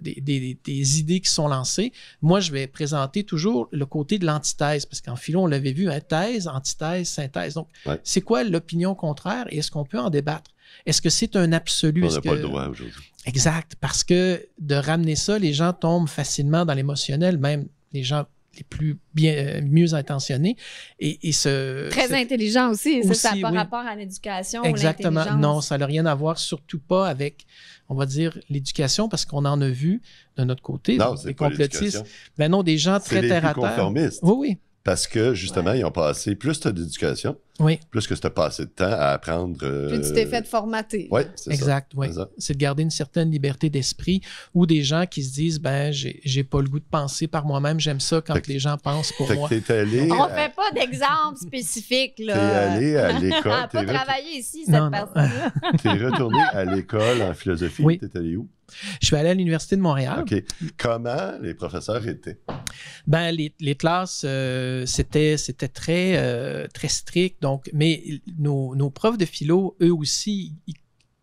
des, des idées qui sont lancées. Moi, je vais présenter toujours le côté côté de l'antithèse, parce qu'en philo, on l'avait vu, un thèse, antithèse, synthèse. Donc, c'est quoi l'opinion contraire et est-ce qu'on peut en débattre? Est-ce que c'est un absolu? On n'a pas le droit aujourd'hui. Exact, parce que de ramener ça, les gens tombent facilement dans l'émotionnel, même les gens les plus bien, euh, mieux intentionnés et, très intelligent aussi, ça, par rapport à l'éducation exactement non ça n'a rien à voir surtout pas avec on va dire, l'éducation, parce qu'on en a vu de notre côté, non, des complotistes. Mais ben non, des gens très terre à terre. Oui, oui. Parce que justement, ils ont passé plus d'éducation oui. Plus que tu as passé de temps à apprendre. Euh, Plus tu t'es fait formater. Oui, c'est exact, C'est de garder une certaine liberté d'esprit ou des gens qui se disent ben j'ai pas le goût de penser par moi-même, j'aime ça quand les gens pensent pour fait moi. On fait pas d'exemple spécifique. Tu es allé à l'école. pas travaillé ici, cette personne-là. tu es retourné à l'école en philosophie. Oui. Tu es allé où? Je suis allé à l'Université de Montréal. OK. Comment les professeurs étaient? Ben, les, les classes, euh, c'était très, euh, très strict. Donc, mais nos, preuves de philo, eux aussi, ils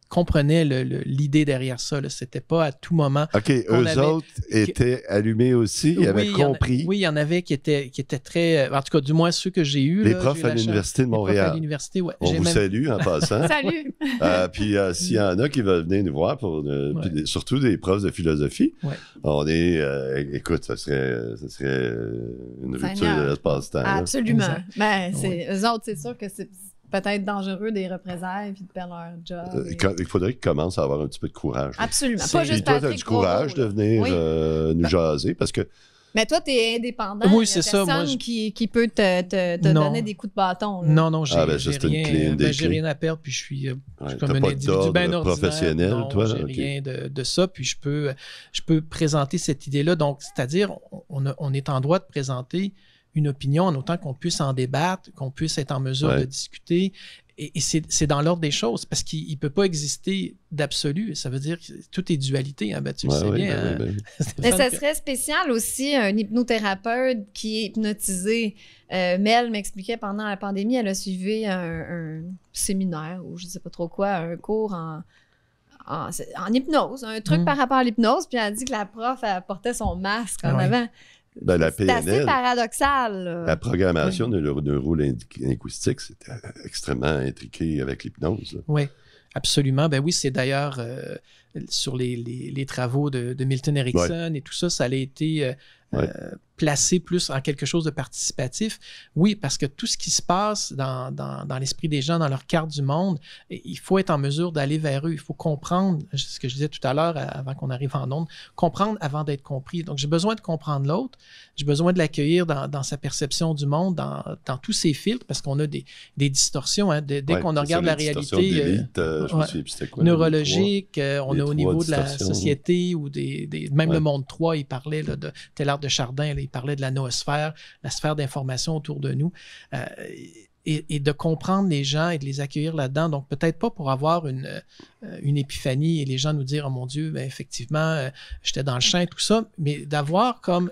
comprenaient l'idée derrière ça. C'était pas à tout moment. OK, eux autres étaient allumés aussi, ils avaient compris. oui, il y en avait qui étaient, qui étaient très. En tout cas, du moins ceux que j'ai eus. Les profs à l'Université de Montréal. On vous salue en passant. Salut. Euh, puis euh, s'il y en a qui veulent venir nous voir, pour, euh, puis, surtout des profs de philosophie, on est. écoute, ça serait, ça serait une rupture de l'espace-temps. Absolument. Mais Ben, Eux autres, c'est sûr que c'est peut-être dangereux des représailles puis de perdre leur job. Euh, il faudrait qu'ils commencent à avoir un petit peu de courage. Absolument. Pas juste toi, tu as du courage de venir euh, nous ben- jaser parce que. Mais toi, tu es indépendant. Oui, c'est ça. Moi, je... qui, qui peut te, donner des coups de bâton. Non, non, j'ai ah, ben rien, ben, à perdre. Puis je suis, euh, je suis comme un individu bien professionnel, non, toi. J'ai rien de, ça. Puis je peux, je peux présenter cette idée-là. Donc, c'est-à-dire, on, est en droit de présenter une opinion en autant qu'on puisse en débattre, qu'on puisse être en mesure de discuter. Et, c'est dans l'ordre des choses parce qu'il ne peut pas exister d'absolu. Ça veut dire que tout est dualité. Hein? Ben, tu le sais bien. Ben hein. ben Mais ça serait spécial aussi un hypnothérapeute qui est hypnotisé. Euh, Mel m'expliquait pendant la pandémie, elle a suivi un, séminaire ou je ne sais pas trop quoi, un cours en, en, hypnose, un truc mm. par rapport à l'hypnose, puis elle a dit que la prof elle portait son masque en ah avant. Ben, c'est assez paradoxal. La programmation d'un rôle linguistique c'était euh, extrêmement intriqué avec l'hypnose. Oui, absolument. Ben oui, c'est d'ailleurs euh, sur les, travaux de, Milton Erickson et tout ça, ça a été euh, placer plus en quelque chose de participatif. Oui, parce que tout ce qui se passe dans, dans, l'esprit des gens, dans leur carte du monde, il faut être en mesure d'aller vers eux. Il faut comprendre, ce que je disais tout à l'heure euh, avant qu'on arrive en ondes, comprendre avant d'être compris. Donc, j'ai besoin de comprendre l'autre, j'ai besoin de l'accueillir dans, dans, sa perception du monde, dans, tous ses filtres, parce qu'on a des, des distorsions. Hein. Dès, qu'on regarde la réalité euh, euh, neurologique, on est au niveau de la société ou des, même le monde 3, il parlait de tel de Chardin, les il parlait de la noosphère, la sphère d'information autour de nous. Euh, et, de comprendre les gens et de les accueillir là-dedans. Donc, peut-être pas pour avoir une, euh, une épiphanie et les gens nous dire, oh mon Dieu, ben, effectivement, euh, j'étais dans le champ et tout ça, mais d'avoir comme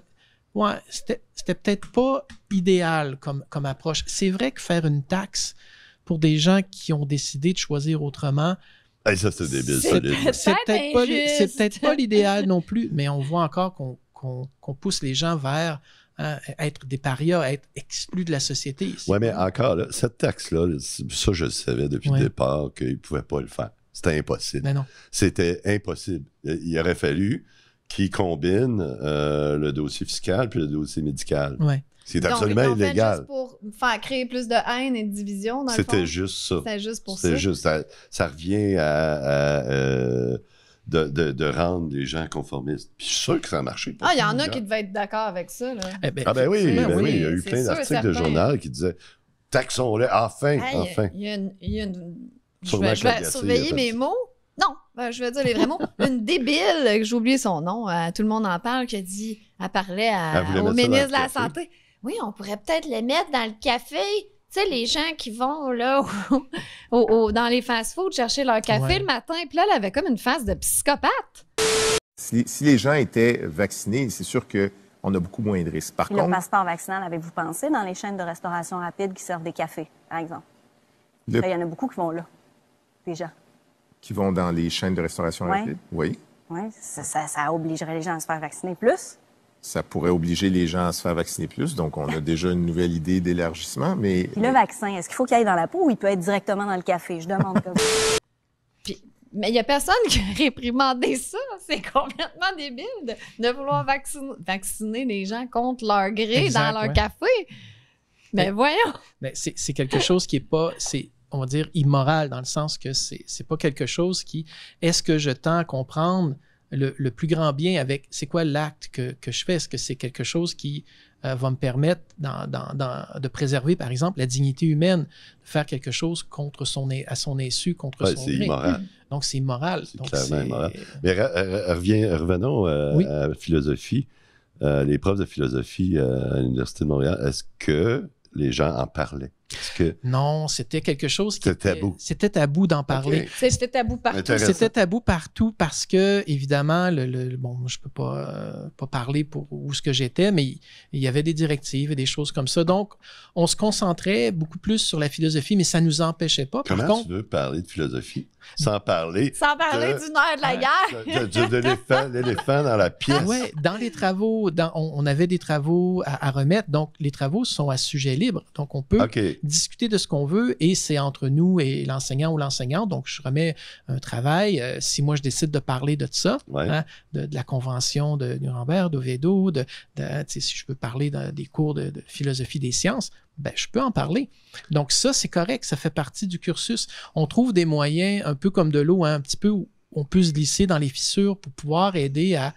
ouais, c'était peut-être pas idéal comme, comme approche. C'est vrai que faire une taxe pour des gens qui ont décidé de choisir autrement, ça c'est débile, C'est peut-être pas l'idéal non plus, mais on voit encore qu'on qu'on pousse les gens vers euh, être des parias, être exclus de la société. Oui, mais encore, cette taxe-là, ça, je le savais depuis le départ qu'ils ne pouvaient pas le faire. C'était impossible. Ben non. C'était impossible. Il aurait fallu qu'ils combinent euh, le dossier fiscal puis le dossier médical. Ouais. C'est absolument Donc, illégal. Juste pour faire créer plus de haine et de division. dans le C'était juste ça. C'était juste pour ça. Juste, ça, ça revient à, euh, de, rendre les gens conformistes. Puis je sûr que ça a marché. ah, il y en a qui devaient être d'accord avec ça. Eh ben, ah, ben, ben oui, il y a eu plein d'articles de journal qui disaient taxons-le, enfin, enfin. Il y a une. Je vais, surveiller mes mots. Non, ben, je vais dire les vrais mots. Une débile, j'ai oublié son nom, euh, tout le monde en parle, qui a dit, elle parlait au ministre de la Santé. Oui, on pourrait peut-être les mettre dans le café tu les gens qui vont là dans les fast-foods chercher leur café le matin, puis là, elle avait comme une face de psychopathe. Si, les gens étaient vaccinés, c'est sûr qu'on a beaucoup moins de risques. Par contre, le passeport vaccinal, avez-vous pensé dans les chaînes de restauration rapide qui servent des cafés, par exemple? il y en a beaucoup qui vont là, déjà. Qui vont dans les chaînes de restauration rapide? Oui. Oui, ça, obligerait les gens à se faire vacciner plus ça pourrait obliger les gens à se faire vacciner plus. Donc, on a déjà une nouvelle idée d'élargissement, mais... le vaccin, est-ce qu'il faut qu'il aille dans la peau ou il peut être directement dans le café? Je demande comme mais il n'y a personne qui a réprimandé ça. C'est complètement débile de, vouloir vacciner, les gens contre leur gré dans leur café. Mais, voyons! Mais c'est quelque chose qui n'est pas... C'est, on va dire, immoral, dans le sens que c'est n'est pas quelque chose qui... Est-ce que je tends à comprendre le, plus grand bien avec c'est quoi l'acte que, je fais? Est-ce que c'est quelque chose qui euh, va me permettre de préserver, par exemple, la dignité humaine, de faire quelque chose contre son, à son insu, contre son gré? Immoral. Donc, c'est immoral. C'est Mais revenons euh, à la philosophie. Euh, les profs de philosophie à l'Université de Montréal, est-ce que les gens en parlaient? non, c'était quelque chose qui était tabou. C'était tabou d'en parler. C'était tabou partout. C'était tabou partout parce que, évidemment, le, bon, je ne peux pas, euh, pas parler pour où ce que j'étais, mais il, y avait des directives et des choses comme ça. Donc, on se concentrait beaucoup plus sur la philosophie, mais ça ne nous empêchait pas. Comment tu veux parler de philosophie sans parler. Sans parler du nerf de la ah, guerre. De, l'éléphant dans la pièce. Ah oui, dans les travaux, on, avait des travaux à, remettre. Donc, les travaux sont à sujet libre. Donc, on peut discuter de ce qu'on veut et c'est entre nous et l'enseignant ou l'enseignante. Donc, je remets un travail. Euh, si moi, je décide de parler de ça, hein, de, la convention de Nuremberg, d'Ovedo, de, de si je peux parler des cours de, philosophie des sciences, ben, je peux en parler. Donc, ça, c'est correct. Ça fait partie du cursus. On trouve des moyens, un peu comme de l'eau, hein, un petit peu où on peut se glisser dans les fissures pour pouvoir aider à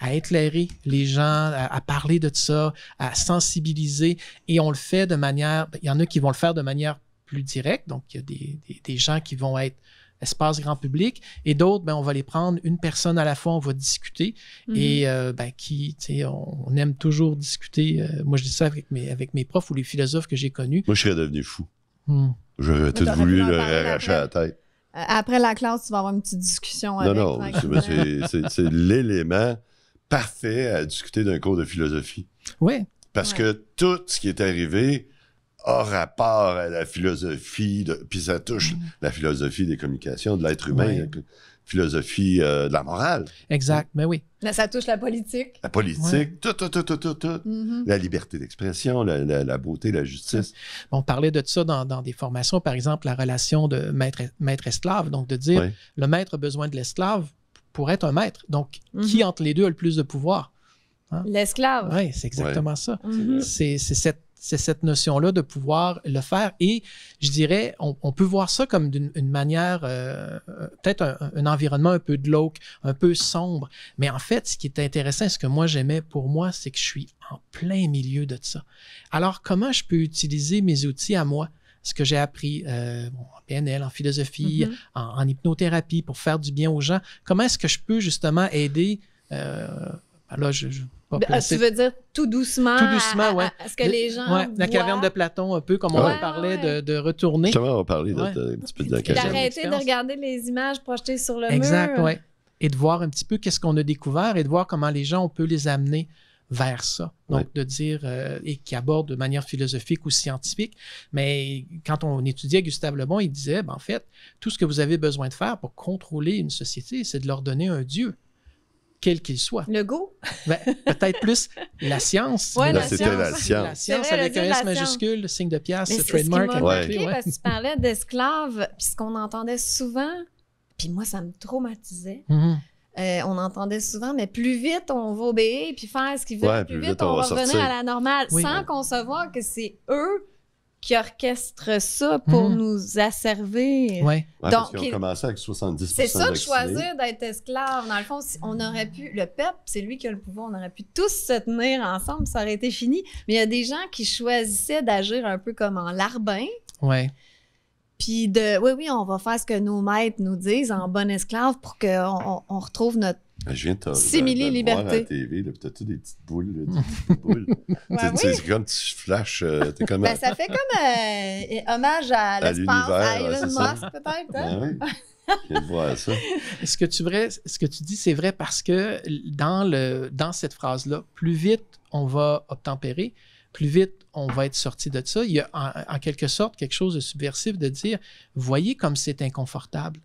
à éclairer les gens, à, parler de ça, à sensibiliser. Et on le fait de manière, ben, il y en a qui vont le faire de manière plus directe. Donc, il y a des, des, gens qui vont être espace grand public, et d'autres, ben, on va les prendre une personne à la fois, on va discuter, mm-hmm. et euh, ben, qui, on, aime toujours discuter. Euh, moi, je dis ça avec mes, avec mes profs ou les philosophes que j'ai connus. Moi, je serais devenu fou. Hmm. Je J'aurais tout voulu leur arracher la tête. Euh, après la classe, tu vas avoir une petite discussion. Non, non, c'est l'élément parfait à discuter d'un cours de philosophie. Oui. Parce que tout ce qui est arrivé a rapport à la philosophie, puis ça touche mm-hmm. la philosophie des communications, de l'être humain, la philosophie euh, de la morale. Exact, ben mais oui. ça touche la politique. La politique, tout, tout, tout, tout, tout, mm-hmm. La liberté d'expression, la, beauté, la justice. On parlait de ça dans, des formations, par exemple, la relation de maître-esclave, donc de dire le maître a besoin de l'esclave pour être un maître. Donc, qui mhm. entre les deux a le plus de pouvoir? Hein? L'esclave. Oui, c'est exactement ça. Mhm. C'est cette, notion-là de pouvoir le faire. Et je dirais, on, peut voir ça comme d'une manière, euh, euh, peut-être un, environnement un peu glauque, un peu sombre. Mais en fait, ce qui est intéressant, ce que moi j'aimais pour moi, c'est que je suis en plein milieu de ça. Alors, comment je peux utiliser mes outils à moi? ce que j'ai appris euh, en PNL, en philosophie, mm-hmm. en, hypnothérapie pour faire du bien aux gens, comment est-ce que je peux justement aider euh, ben je, ben, ah, Tu veux dire tout doucement, tout doucement ouais. que les gens La caverne de Platon, un peu comme on on parlait de, de, retourner. on va parler de, un petit peu de la caverne. D'arrêter de regarder les images projetées sur le mur. Exact, oui. Et de voir un petit peu qu'est-ce qu'on a découvert et de voir comment les gens, on peut les amener vers ça. Donc, de dire, euh, et qui aborde de manière philosophique ou scientifique. Mais quand on étudiait Gustave Le Bon, il disait, ben, en fait, tout ce que vous avez besoin de faire pour contrôler une société, c'est de leur donner un Dieu quel qu'il soit. Le go? Ben, peut-être plus la science. Oui, ben, la, science. la science. La science avec un S majuscule, le signe de pièce, le trademark. Oui, parce que tu parlais d'esclaves, puis ce qu'on entendait souvent, puis moi, ça me traumatisait. Mm-hmm. Euh, on entendait souvent, mais plus vite on va obéir puis faire ce qu'ils veulent, plus, vite, on, va revenir à la normale, sans concevoir que c'est eux qui orchestrent ça pour mhm. nous asservir. Donc, parce ont commencé avec 70 C'est ça de choisir d'être esclave. Dans le fond, on aurait pu, le peuple, c'est lui qui a le pouvoir, on aurait pu tous se tenir ensemble, ça aurait été fini. Mais il y a des gens qui choisissaient d'agir un peu comme en larbin. oui. Puis de, oui, oui, on va faire ce que nos maîtres nous disent en bon esclave pour qu'on on retrouve notre ah, je viens de te liberté voir à la TV, là, t'as-tu des petites boules, des petites boules. C'est comme tu flashes, euh, comme... Ben, euh, ça fait comme un euh, hommage à l'espace, à, Elon Musk, peut-être, hein? Ben ouais. ça. ce, que tu ce que tu dis, c'est vrai parce que dans, le, dans cette phrase-là, plus vite on va obtempérer, plus vite on va être sorti de ça. Il y a en, quelque sorte quelque chose de subversif de dire voyez comme c'est inconfortable.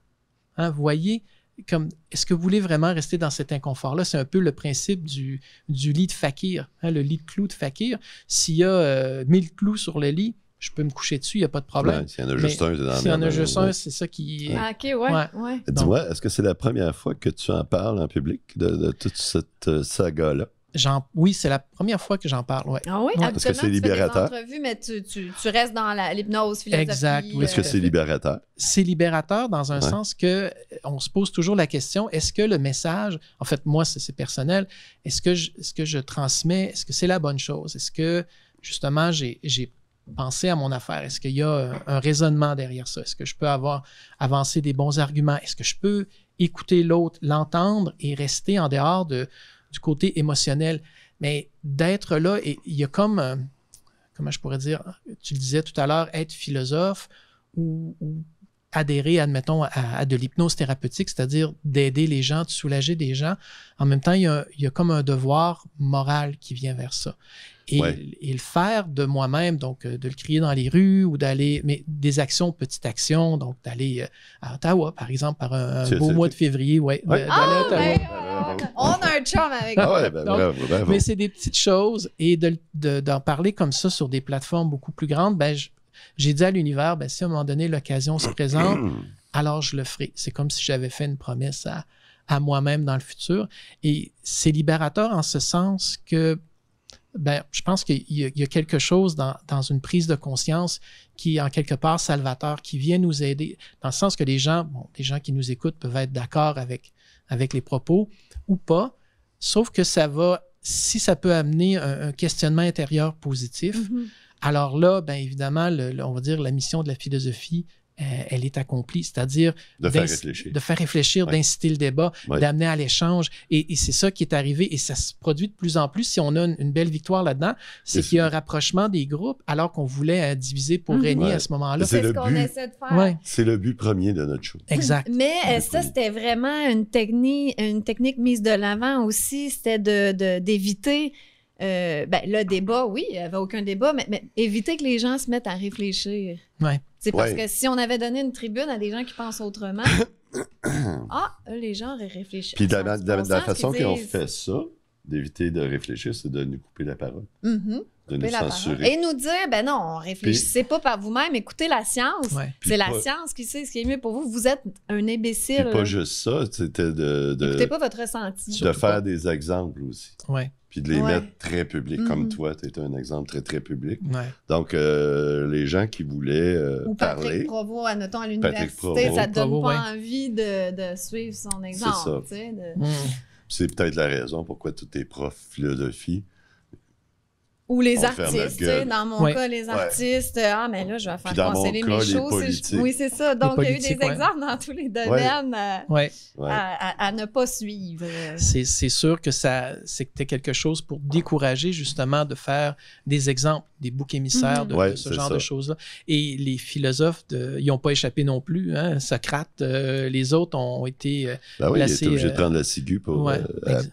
Hein, voyez comme est-ce que vous voulez vraiment rester dans cet inconfort-là? C'est un peu le principe du, du lit de fakir, hein, le lit de clous de fakir. S'il y a euh, mille clous sur le lit, je peux me coucher dessus, il n'y a pas de problème. S'il y en a juste un, c'est juste un, c'est ça qui. Ah, ok, ouais. Dis-moi, est-ce que c'est la première fois que tu en parles en public de toute cette euh, saga-là? oui, c'est la première fois que j'en parle. Ah oui, ouais. Parce que c'est libérateur. Tu, mais tu, restes dans l'hypnose philosophique. Exact. Oui. Euh, est-ce que c'est euh, libérateur? C'est libérateur dans un sens que euh, on se pose toujours la question est-ce que le message, en fait, moi, c'est personnel, est-ce que, -ce que je transmets, est-ce que c'est la bonne chose? Est-ce que, justement, j'ai pensé à mon affaire? Est-ce qu'il y a un, raisonnement derrière ça? Est-ce que je peux avoir avancé des bons arguments? Est-ce que je peux écouter l'autre, l'entendre et rester en dehors de, du côté émotionnel. Mais d'être là, et il y a comme, euh, comment je pourrais dire, tu le disais tout à l'heure, être philosophe ou adhérer, admettons, à, de l'hypnose thérapeutique, c'est-à-dire d'aider les gens, de soulager des gens. En même temps, il y, a, comme un devoir moral qui vient vers ça. Et, le faire de moi-même, donc euh, de le crier dans les rues ou d'aller, mais des actions, petites actions, donc d'aller euh, à Ottawa, par exemple, par un, beau mois de février, ouais, oh, ben, on a un chum avec ah ben, ben, Mais c'est des petites choses et d'en parler comme ça sur des plateformes beaucoup plus grandes, ben, je, j'ai dit à l'univers, ben, si à un moment donné l'occasion se présente, alors je le ferai. C'est comme si j'avais fait une promesse à, moi-même dans le futur. Et c'est libérateur en ce sens que ben, je pense qu'il y, a quelque chose dans, une prise de conscience qui est en quelque part salvateur, qui vient nous aider, dans le sens que les gens, bon, gens qui nous écoutent peuvent être d'accord avec, avec les propos ou pas, sauf que ça va, si ça peut amener un, questionnement intérieur positif, mm-hmm. Alors là, bien évidemment, on va dire la mission de la philosophie, euh, elle est accomplie, c'est-à-dire de faire réfléchir, d'inciter le débat, d'amener à l'échange. Et, c'est ça qui est arrivé et ça se produit de plus en plus. Si on a une, belle victoire là-dedans, c'est qu'il y a un rapprochement des groupes alors qu'on voulait euh, diviser pour mm-hmm. régner à ce moment-là. C'est ce qu'on essaie de faire. C'est le but premier de notre show. Exact. Mm. Mais euh, ça, c'était vraiment une technique, une technique mise de l'avant aussi, c'était d'éviter. Euh, ben, le débat, oui, il n'y avait aucun débat, mais, éviter que les gens se mettent à réfléchir. C'est parce que si on avait donné une tribune à des gens qui pensent autrement, ah, les gens auraient réfléchi. Puis de la, façon qu'ils ont fait ça, d'éviter de réfléchir, c'est de nous couper la parole. Mm-hmm. De nous censurer. Et nous dire, ben non, réfléchissez pas par vous-même, écoutez la science. C'est la science qui sait ce qui est mieux pour vous. Vous êtes un imbécile. pas juste ça, c'était de, pas votre ressenti. De faire des exemples aussi. Puis de les mettre très publics, comme mm-hmm. toi, tu es un exemple très, très public. Donc, euh, les gens qui voulaient euh, Ou Patrick parler. Provo, à l'université, ça ne donne pas envie de, suivre son exemple. C'est ça. Mm c'est peut-être la raison pourquoi tous tes profs philosophie ou les artistes, dans mon cas, les artistes, euh, ah, mais là, je vais faire canceller les choses Oui, c'est ça. Donc, il y a eu des exemples dans tous les domaines euh, à, ne pas suivre. C'est sûr que ça c'était quelque chose pour décourager, justement, de faire des exemples, des boucs émissaires, mhm. de, ce genre de choses-là. Et les philosophes, de, ils n'ont pas échappé non plus. Hein. Socrate, euh, les autres ont été ben oui, la ciguë pour...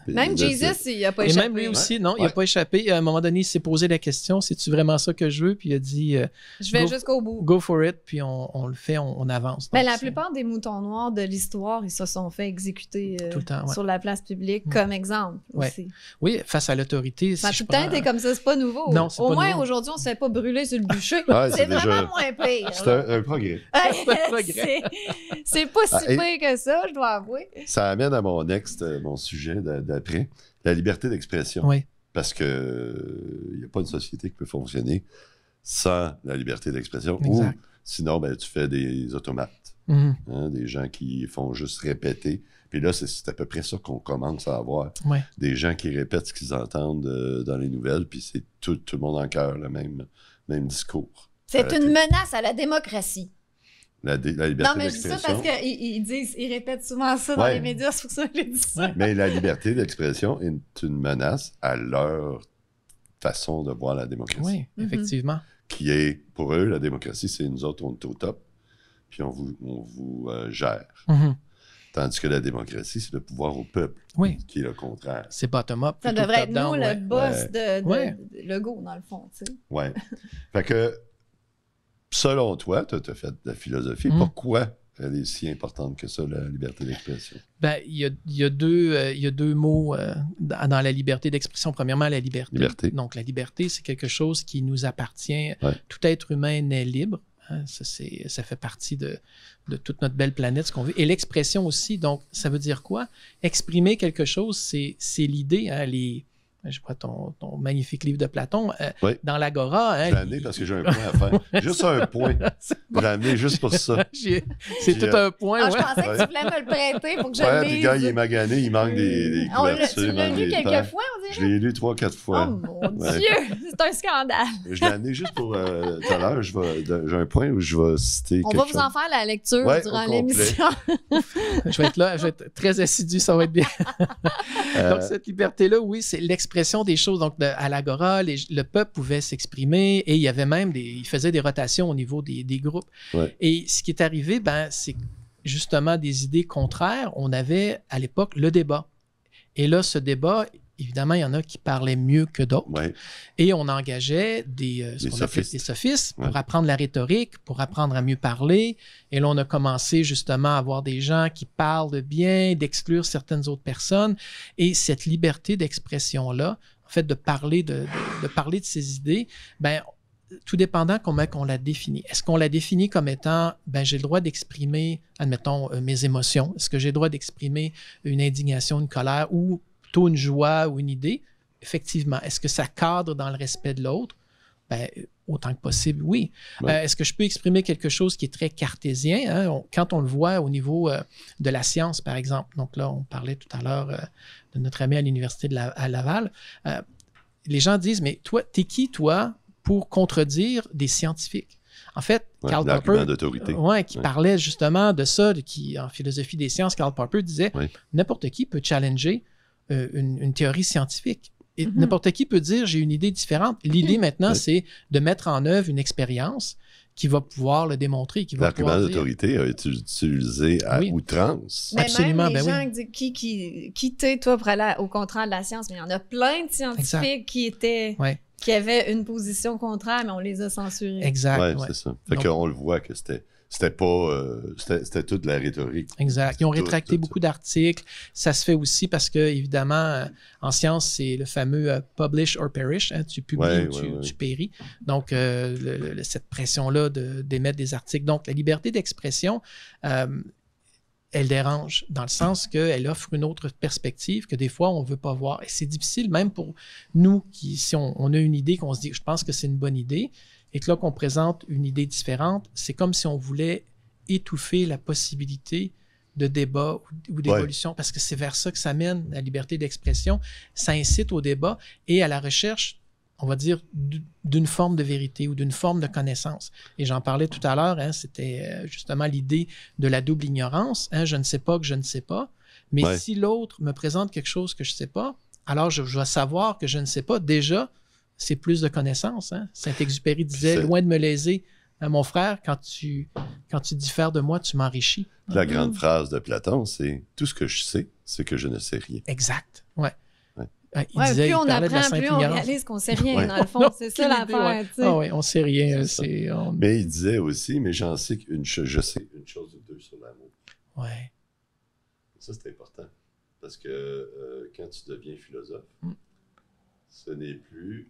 même Jésus, il n'a pas échappé. même lui aussi, non, il n'a pas échappé. À un moment donné, c'est pour Poser la question c'est-tu vraiment ça que je veux Puis il a dit euh, Je vais jusqu'au bout. Go for it, puis on, le fait, on, avance. Mais ben, la plupart des moutons noirs de l'histoire, ils se sont fait exécuter euh, Tout sur la place publique, mm. comme exemple. Aussi. Oui, face à l'autorité. Si tout le comme ça, c'est pas nouveau. Non, Au moins, aujourd'hui, on se fait pas brûler sur le bûcher. c'est vraiment moins pire. C'est un, progrès. c'est pas ah, si pire que ça, je dois avouer. Ça amène à mon next, euh, mon sujet d'après la liberté d'expression. Oui. Parce qu'il n'y euh, a pas une société qui peut fonctionner sans la liberté d'expression. sinon, ben, tu fais des automates, mhm. hein, des gens qui font juste répéter. Puis là, c'est à peu près ça qu'on commence à avoir. Des gens qui répètent ce qu'ils entendent euh, dans les nouvelles, puis c'est tout, le monde en cœur, le même, même discours. C'est euh, une menace à la démocratie. La, la, liberté Non, mais je dis ça parce qu'ils disent, ils répètent souvent ça dans les médias, c'est pour ça que j'ai dit ça. Mais la liberté d'expression est une menace à leur façon de voir la démocratie. Oui, mhm. effectivement. Qui est, pour eux, la démocratie, c'est nous autres, on est au top, puis on vous, on vous euh, gère. Mhm. Tandis que la démocratie, c'est le pouvoir au peuple, qui est le contraire. C'est bottom-up. Ça devrait être nous, le boss de, de, dans le fond. Tu sais. Oui. fait que selon toi, tu as, fait de la philosophie, hmm. pourquoi elle est si importante que ça, la liberté d'expression? Ben, euh, il y a, deux mots euh, dans la liberté d'expression. Premièrement, la liberté. Donc, la liberté, c'est quelque chose qui nous appartient. Tout être humain est libre. Hein. ça, fait partie de, toute notre belle planète, ce qu'on veut. Et l'expression aussi, donc, ça veut dire quoi? Exprimer quelque chose, c'est l'idée. Hein, les, je vois ton, ton, magnifique livre de Platon, euh, dans l'Agora. Hein, je l'ai amené parce que j'ai un point à faire. juste un point. Je l'ai amené juste pour ça. C'est tout un euh, point. Ah, je pensais que tu voulais me le prêter pour que je le lise. Le gars, il est magané, il manque des, on Tu l'as lu quelques fois, on dirait? Je l'ai lu trois, quatre fois. Oh mon Dieu, c'est un scandale. je l'ai amené juste pour... Euh, tout à l'heure, j'ai un point où je vais citer On va vous en faire la lecture durant l'émission. je vais être là, je vais être très assidu, ça va être bien. Donc, cette liberté-là, oui, c'est l'expérience des choses. Donc, de, à l'Agora, le peuple pouvait s'exprimer et il y avait même des. il faisait des rotations au niveau des, groupes. Et ce qui est arrivé, ben, c'est justement des idées contraires. On avait à l'époque le débat. Et là, ce débat, évidemment, il y en a qui parlaient mieux que d'autres. Et on engageait des, euh, des sophistes, des sophistes pour apprendre la rhétorique, pour apprendre à mieux parler. Et là, on a commencé justement à avoir des gens qui parlent bien, d'exclure certaines autres personnes. Et cette liberté d'expression-là, en fait, de parler de, de, parler de ses idées, ben, tout dépendant comment on la définit. Est-ce qu'on la définit comme étant, ben, j'ai le droit d'exprimer, admettons, euh, mes émotions? Est-ce que j'ai le droit d'exprimer une indignation, une colère ou plutôt une joie ou une idée, effectivement, est-ce que ça cadre dans le respect de l'autre? Ben, autant que possible, oui. Euh, est-ce que je peux exprimer quelque chose qui est très cartésien? Hein? quand on le voit au niveau euh, de la science, par exemple, donc là, on parlait tout à l'heure euh, de notre ami à l'université de Laval, les gens disent, mais toi, t'es qui, toi, pour contredire des scientifiques? En fait, Karl Popper, ouais, qui parlait justement de ça, qui, en philosophie des sciences, Karl Popper disait, n'importe qui peut challenger euh, une, théorie scientifique. Et mm-hmm. n'importe qui peut dire j'ai une idée différente. L'idée mm-hmm. maintenant, c'est de mettre en œuvre une expérience qui va pouvoir le démontrer. qui va L'argument d'autorité a été utilisé à outrance. Mais Absolument. Même les ben gens qui, qui quittaient toi pour aller au contraire de la science, mais il y en a plein de scientifiques qui étaient. qui avaient une position contraire, mais on les a censurés. Exact. Oui, c'est ça. Fait qu'on le voit que c'était c'était pas. Euh, c'était toute la rhétorique. Exact. Ils ont rétracté beaucoup d'articles. Ça se fait aussi parce que, évidemment, euh, en science, c'est le fameux euh, publish or perish. Hein. tu publies ou tu, péris. Donc, cette pression-là d'émettre des articles. Donc, la liberté d'expression elle dérange, dans le sens qu'elle offre une autre perspective que des fois on ne veut pas voir. Et c'est difficile, même pour nous, qui, si on, on a une idée qu'on se dit, je pense que c'est une bonne idée, et que là qu'on présente une idée différente, c'est comme si on voulait étouffer la possibilité de débat ou d'évolution, parce que c'est vers ça que ça mène, la liberté d'expression. Ça incite au débat et à la recherche, on va dire, d'une forme de vérité ou d'une forme de connaissance. Et j'en parlais tout à l'heure, hein, c'était euh, justement l'idée de la double ignorance. Hein, je ne sais pas que je ne sais pas. Mais si l'autre me présente quelque chose que je ne sais pas, alors je, dois savoir que je ne sais pas. Déjà, c'est plus de connaissances. Hein? Saint-Exupéry disait Loin de me léser à mon frère, quand tu, quand tu diffères de moi, tu m'enrichis. La ah. grande phrase de Platon, c'est Tout ce que je sais, c'est que je ne sais rien. Exact. Ouais. Euh, plus on apprend, plus on réalise qu'on sait rien, dans le fond. c'est ça l'affaire. Ah oui, on sait rien. Mais il disait aussi, mais j'en sais qu'une je sais une chose ou deux sur l'amour. Oui. Ça, c'est important. Parce que euh, quand tu deviens philosophe, mm. ce n'est plus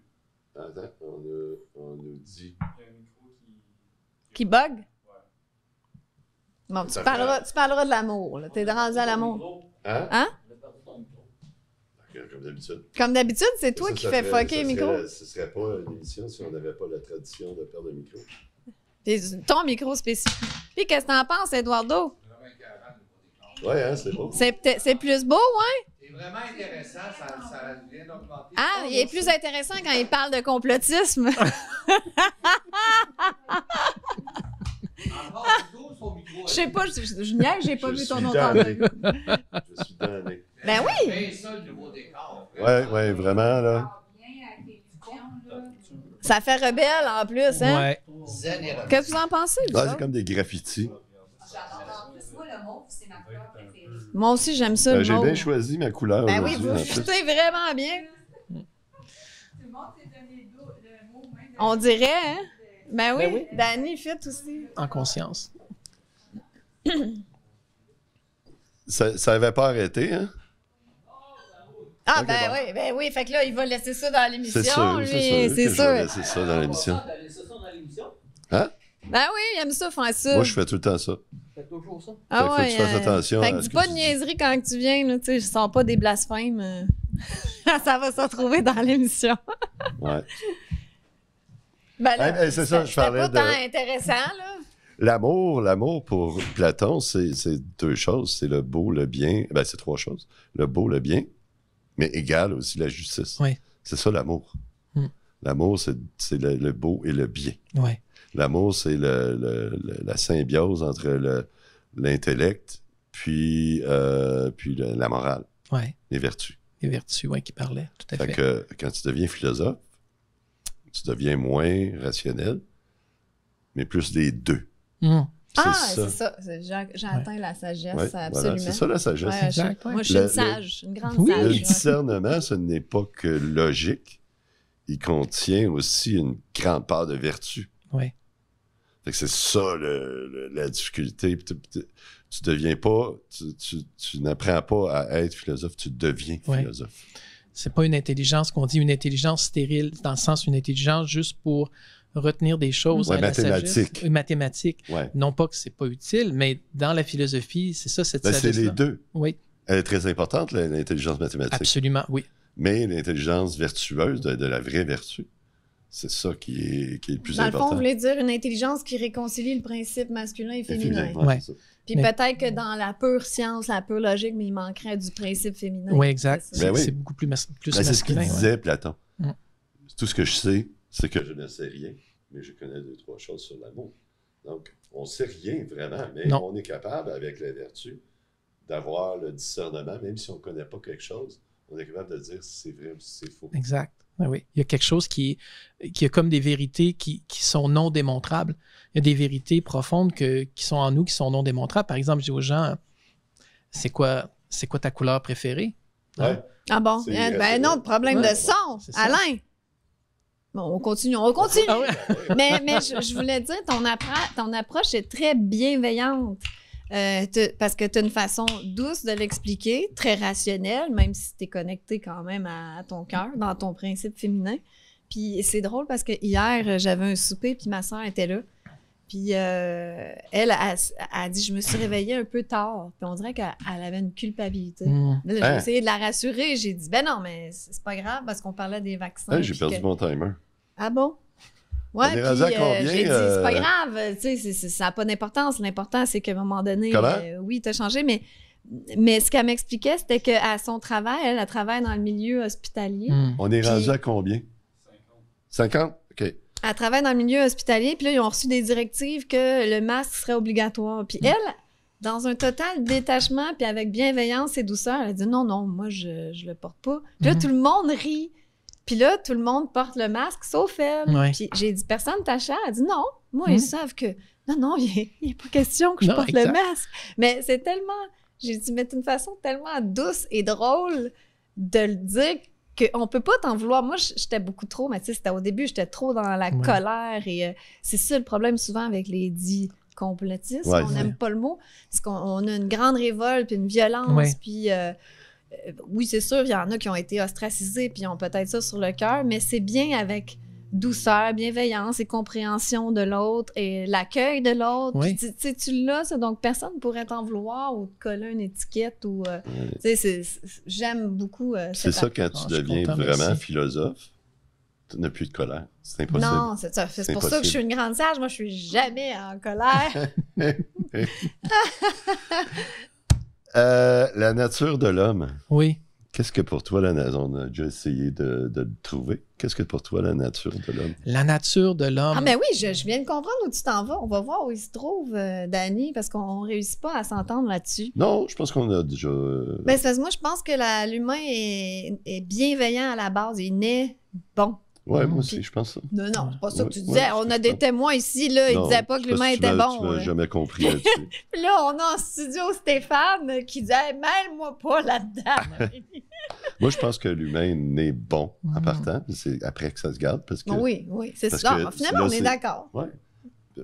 Attends, on a, on dit. Il micro qui. Qui bug? Ouais. Bon, tu parleras, tu parleras de l'amour, là. T'es dans à l'amour. Hein? Hein? Comme d'habitude. Comme d'habitude, c'est toi qui fais fucker le micro. ce serait pas une émission si on n'avait pas la tradition de perdre le micro. ton micro spécifique. Puis qu'est-ce que t'en penses, Eduardo? Ouais, hein, c'est beau. C'est plus beau, hein? vraiment intéressant, ça, ça vient d'augmenter. Ah, il est plus intéressant quand il parle de complotisme. Je sais pas, je, je, je niaise, j'ai pas je vu ton nom Je suis donné. Ben oui! C'est ça le nouveau décor. Ouais, ouais, vraiment, là. Ça fait rebelle en plus, hein? Ouais. Qu'est-ce que vous en pensez? Ah, c'est comme des graffitis. Moi, le mot, c'est ma couleur moi aussi, j'aime ça. Ben, j'ai bien choisi ma couleur. Ben oui, vous chutez vraiment bien. On dirait, hein? Ben oui, Dani ben Danny aussi. En conscience. ça, n'avait pas arrêté, hein? Ah, ben oui, ben oui. Fait que là, il va laisser ça dans l'émission. C'est sûr, c'est sûr. C'est sûr. laisser ça dans l'émission. Hein? Ben oui, il aime ça faire ça. Moi, je fais tout le temps ça toujours ça. Ah fait que euh, attention. Fait dis pas de niaiserie quand tu viens, là, tu sais, je sens pas des blasphèmes. Euh, ça va se retrouver dans l'émission. ouais. Ben c'est ça, je parlais pas tant intéressant, là. L'amour, l'amour pour Platon, c'est deux choses. C'est le beau, le bien. Ben, c'est trois choses. Le beau, le bien, mais égal aussi la justice. Oui. C'est ça l'amour. Hmm. L'amour, c'est le, beau et le bien. Oui. L'amour, c'est le, la symbiose entre l'intellect puis, euh, puis la morale, les vertus. Les vertus, oui, qui parlait, tout à fait. Que, quand tu deviens philosophe, tu deviens moins rationnel, mais plus des deux. Hmm. Ah, c'est ça. J'atteins la sagesse, absolument. c'est ça la sagesse. Moi, je suis sage, une grande sage. Le discernement, ce n'est pas que logique. Il contient aussi une grande part de vertu. Oui c'est ça le, la difficulté. Tu, deviens pas, tu, tu, n'apprends pas à être philosophe, tu deviens philosophe. C'est pas une intelligence qu'on dit une intelligence stérile, dans le sens une intelligence juste pour retenir des choses mathématiques. Euh, non pas que c'est pas utile, mais dans la philosophie, c'est ça cette ben, C'est les deux. Oui. Elle est très importante, l'intelligence mathématique. Absolument, oui. Mais l'intelligence vertueuse de la vraie vertu. C'est ça qui est, le plus important. Dans le fond, vous voulez dire une intelligence qui réconcilie le principe masculin et féminin. Puis peut-être que dans la pure science, la pure logique, mais il manquerait du principe féminin. Ben oui, exact. C'est beaucoup plus, masculin. Ben, c'est ce qu'il disait, Platon. Mm. Tout ce que je sais, c'est que je ne sais rien, mais je connais deux, trois choses sur l'amour. Donc, on ne sait rien vraiment, mais on est capable, avec la vertu, d'avoir le discernement, même si on ne connaît pas quelque chose, on est capable de dire si c'est vrai ou si c'est faux. Exact. Ben il y a quelque chose qui, qui a comme des vérités qui, sont non démontrables. Il y a des vérités profondes qui sont en nous, qui sont non démontrables. Par exemple, je dis aux gens, c'est quoi, c'est quoi ta couleur préférée? Hein? Ah bon? Eh euh, ben non, problème de son, Alain. Bon, on continue, on continue. Ah mais, je, voulais dire, ton approche est très bienveillante. Euh, parce que tu as une façon douce de l'expliquer, très rationnelle, même si tu es connecté quand même à, ton cœur, dans ton principe féminin. Puis c'est drôle parce que hier, euh, j'avais un souper, puis ma soeur était là. Puis euh, elle a, dit Je me suis réveillée un peu tard. Puis on dirait qu'elle avait une culpabilité. Hmm. J'ai essayé de la rassurer. J'ai dit Ben non, mais c'est pas grave parce qu'on parlait des vaccins. J'ai perdu mon timer. Ah bon Ouais, puis, euh, j'ai c'est pas euh, grave, tu sais, ça n'a pas d'importance. L'important, c'est qu'à un moment donné, euh, oui, tu as changé, mais, mais ce qu'elle m'expliquait, c'était qu'à son travail, elle, elle, travaille dans le milieu hospitalier. Hmm. On est rendu à combien? 50. 50? OK. Elle travaille dans le milieu hospitalier, puis là, ils ont reçu des directives que le masque serait obligatoire. Puis hmm. elle, dans un total détachement, puis avec bienveillance et douceur, elle a dit non, non, moi, je, je le porte pas. Puis là, hmm. tout le monde rit. Puis là, tout le monde porte le masque, sauf elle. Puis j'ai dit, personne t'achète. Elle a dit, non, moi, hmm. ils savent que, non, non, il a pas question que je porte le masque. Mais c'est tellement, j'ai dit, mais une façon tellement douce et drôle de le dire qu'on peut pas t'en vouloir. Moi, j'étais beaucoup trop, mais tu sais, c'était au début, j'étais trop dans la colère. Et euh, c'est ça le problème souvent avec les dits complotistes. on n'aime pas le mot. Parce qu'on a une grande révolte, puis une violence, puis. Euh, euh, oui, c'est sûr, il y en a qui ont été ostracisés puis ont peut-être ça sur le cœur, mais c'est bien avec douceur, bienveillance et compréhension de l'autre et l'accueil de l'autre. Tu, tu l'as, donc personne ne pourrait t'en vouloir ou te coller une étiquette. ou euh, J'aime beaucoup. ça. Euh, c'est ça quand tu deviens vraiment philosophe. Tu n'as plus de colère. C'est impossible. Non, c'est, ça. c'est, pour ça que je suis une grande sage. Moi, je suis jamais en colère. Euh, la nature de l'homme. Oui. Qu'est-ce que pour toi la nature On a déjà essayé de, le trouver. Qu'est-ce que pour toi la nature de l'homme La nature de l'homme. Ah mais ben oui, je, viens de comprendre où tu t'en vas. On va voir où il se trouve, euh, Danny, parce qu'on réussit pas à s'entendre là-dessus. Non, je pense qu'on a déjà. Euh, ben c'est moi je pense que l'humain est, est bienveillant à la base. Il naît bon. Ouais, moi aussi, je pense ça. Non, non, c'est pas ça que tu disais. on a des témoins ici, là. ils disaient pas que l'humain était bon. Tu m'as jamais compris là-dessus. là, on a en studio Stéphane qui disait Mêle-moi pas là-dedans. moi, je pense que l'humain est bon en partant. C'est après que ça se garde. Parce que, ben oui, oui, c'est ça. finalement, on est, d'accord.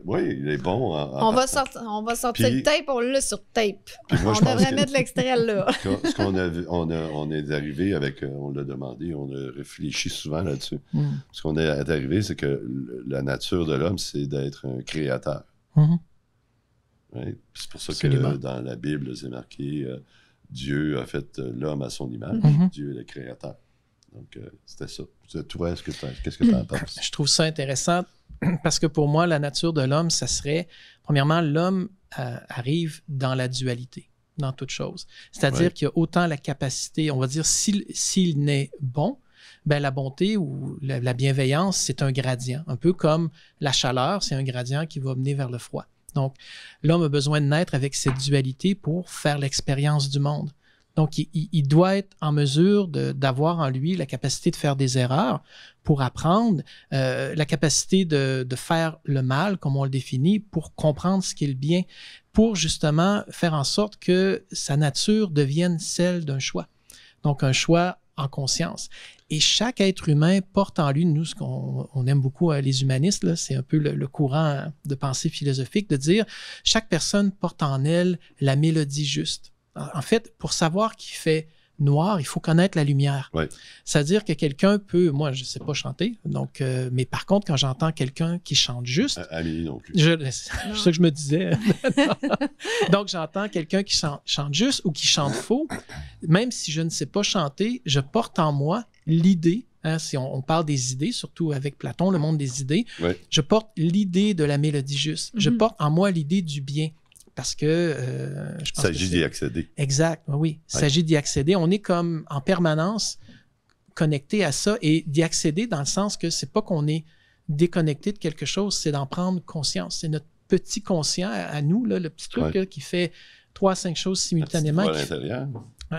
Oui, il est bon. on, va sortir, on va le tape, on l'a sur tape. on devrait mettre l'extrait là. Ce qu'on a, on, on est arrivé avec, euh, on l'a demandé, on a réfléchi souvent là-dessus. Mm. Ce qu'on est arrivé, c'est que la nature de l'homme, c'est d'être un créateur. Mm-hmm. c'est pour ça que dans la Bible, c'est marqué euh, Dieu a fait euh, l'homme à son image, mm-hmm. Dieu est le créateur. Donc, c'était ça. Toi, qu'est-ce que tu qu que en mm. penses? Je trouve ça intéressant parce que pour moi, la nature de l'homme, ça serait, premièrement, l'homme euh, arrive dans la dualité, dans toute chose. C'est-à-dire qu'il y a autant la capacité, on va dire, s'il n'est bon, ben, la bonté ou la, bienveillance, c'est un gradient, un peu comme la chaleur, c'est un gradient qui va mener vers le froid. Donc, l'homme a besoin de naître avec cette dualité pour faire l'expérience du monde. Donc, il, doit être en mesure d'avoir en lui la capacité de faire des erreurs pour apprendre, euh, la capacité de, faire le mal, comme on le définit, pour comprendre ce qu'est le bien, pour justement faire en sorte que sa nature devienne celle d'un choix. Donc un choix en conscience. Et chaque être humain porte en lui, nous, ce qu'on on aime beaucoup euh, les humanistes, c'est un peu le, courant de pensée philosophique, de dire chaque personne porte en elle la mélodie juste. en fait, pour savoir qui fait noir, il faut connaître la lumière. C'est-à-dire que quelqu'un peut, moi, je ne sais pas chanter, donc, euh, mais par contre, quand j'entends quelqu'un qui chante juste, je non plus. c'est ce que je me disais. donc, j'entends quelqu'un qui chante, juste ou qui chante faux, même si je ne sais pas chanter, je porte en moi l'idée. Hein, si on, parle des idées, surtout avec Platon, le monde des idées, je porte l'idée de la mélodie juste. Je mm-hmm. porte en moi l'idée du bien parce que Il euh, s'agit d'y accéder. Exact, oui. Il s'agit d'y accéder. On est comme en permanence connecté à ça et d'y accéder dans le sens que c'est pas qu'on est déconnecté de quelque chose, c'est d'en prendre conscience. C'est notre petit conscient à, nous, là, le petit truc qui fait trois, cinq choses simultanément.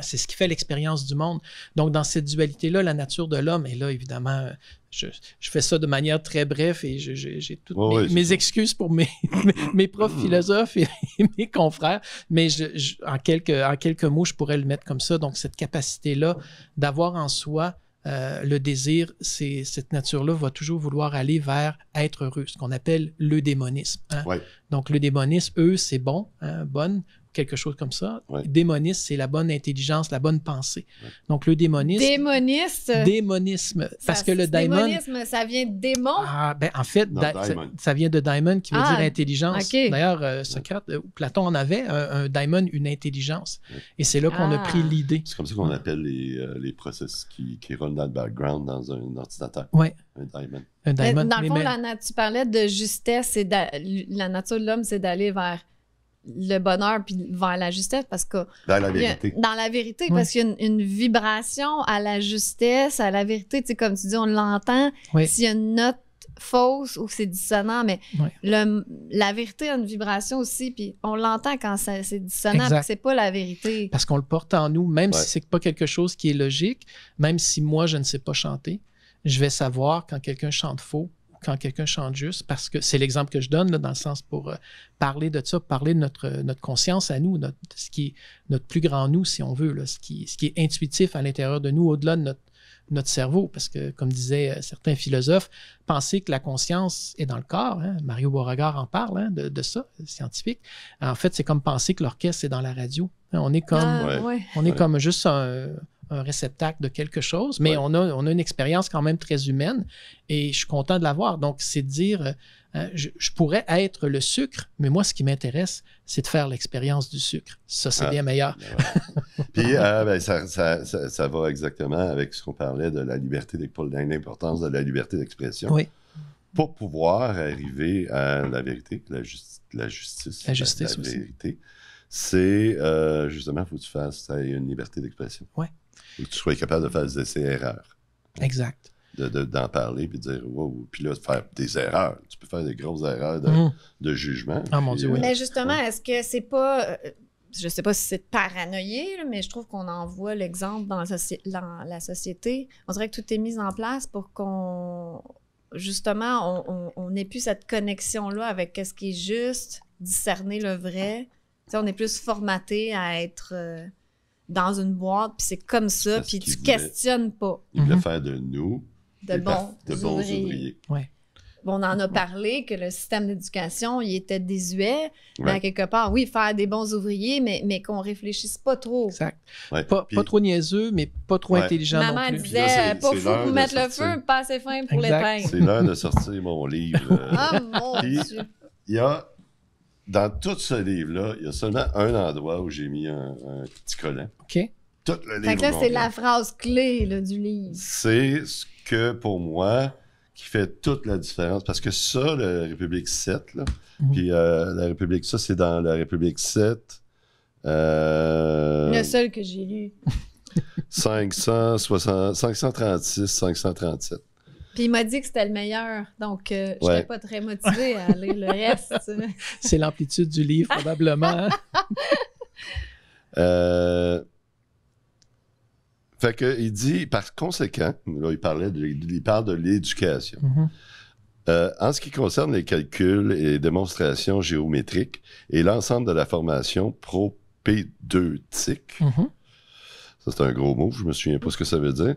C'est ce qui fait l'expérience du monde. Donc, dans cette dualité-là, la nature de l'homme, est là, évidemment, je, fais ça de manière très bref et j'ai toutes mes, excuses pour mes, mes, profs mm-hmm. philosophes et, mes confrères, mais en, quelques, en quelques mots, je pourrais le mettre comme ça. Donc, cette capacité-là d'avoir en soi euh, le désir, cette nature-là va toujours vouloir aller vers être heureux, ce qu'on appelle le démonisme. Hein. Donc, le démonisme, eux, c'est bon, hein, bonne quelque chose comme ça. Démoniste, c'est la bonne intelligence, la bonne pensée. Donc, le démoniste Démoniste. Démonisme. parce que le diamond ça vient de démon. Ah, ben, en fait, ça, vient de diamond qui veut ah, dire intelligence. D'ailleurs, euh, Socrate, euh, ou Platon en avait un, diamond une intelligence. Et c'est là qu'on a ah. pris l'idée. C'est comme ça qu'on appelle les, euh, les, processus qui, qui dans le background dans un ordinateur. Oui. Un diamond dans le fond, tu parlais de justesse et la nature de l'homme, c'est d'aller vers le bonheur puis vers la justesse parce que dans la vérité dans la vérité parce qu'il y a une, vibration à la justesse à la vérité tu sais comme tu dis on l'entend s'il y a une note fausse ou c'est dissonant mais le, la vérité a une vibration aussi puis on l'entend quand c'est dissonant c'est pas la vérité parce qu'on le porte en nous même si c'est pas quelque chose qui est logique même si moi je ne sais pas chanter je vais savoir quand quelqu'un chante faux quand quelqu'un chante juste, parce que c'est l'exemple que je donne dans le sens pour euh, parler de ça, parler de notre, euh, notre conscience à nous, notre, ce qui est notre plus grand nous, si on veut, là, ce, qui, ce qui est intuitif à l'intérieur de nous, au-delà de notre, notre cerveau. Parce que, comme disaient euh, certains philosophes, penser que la conscience est dans le corps, hein, Mario Beauregard en parle hein, de, ça, scientifique. En fait, c'est comme penser que l'orchestre est dans la radio. Hein, on est comme, ah, on est comme juste un un réceptacle de quelque chose, mais on, a, une expérience quand même très humaine et je suis content de l'avoir. Donc, c'est de dire, euh, je, pourrais être le sucre, mais moi, ce qui m'intéresse, c'est de faire l'expérience du sucre. Ça, c'est ah, bien meilleur. Ben Puis, euh, ben, ça, va exactement avec ce qu'on parlait de la liberté, l'importance de la liberté d'expression. Oui. Pour pouvoir arriver à la vérité, la, justice, la justice, la, vérité, c'est euh, justement, il faut que tu fasses une liberté d'expression. Oui tu sois capable de faire des essais-erreurs. Exact. D'en parler puis de dire wow, puis là, faire des erreurs. Tu peux faire des grosses erreurs de, mm. jugement. Ah mon Dieu, euh, oui. Mais justement, est-ce que c'est pas euh, je sais pas si c'est paranoïer, mais je trouve qu'on en voit l'exemple dans, la société. On dirait que tout est mis en place pour qu'on, justement, on n'ait plus cette connexion-là avec ce qui est juste, discerner le vrai. on est plus formaté à être. Euh, dans une boîte, puis c'est comme ça, puis tu questionnes pas. Il voulait mhm. faire de nous de, bons, ouvriers. on en a parlé que le système d'éducation, il était désuet. Mais à quelque part, oui, faire des bons ouvriers, mais, mais qu'on réfléchisse pas trop. Exact. Pas, pas, trop niaiseux, mais pas trop intelligent Maman non plus. disait, pas fou mettre le feu, pas assez fin pour l'éteindre. C'est l'heure de sortir mon livre. Ah, mon Dieu! Il y a dans tout ce livre-là, il y a seulement un endroit où j'ai mis un, petit collant. OK. Tout le livre. Fait que là, c'est la phrase clé du livre. C'est ce que, pour moi, qui fait toute la différence. Parce que ça, la République 7, mhm. puis euh, la République, ça, c'est dans la République 7. Euh, le seul que j'ai lu. 536, 537 il m'a dit que c'était le meilleur, donc euh, je n'étais pas très motivée à aller le reste. C'est l'amplitude du livre, probablement. Hein. Euh, fait que, il dit, par conséquent, il, parlait il parle de l'éducation. Mm-hmm. Euh, en ce qui concerne les calculs et démonstrations géométriques et l'ensemble de la formation propédeutique, mm-hmm. ça, c'est un gros mot, je ne me souviens pas ce que ça veut dire,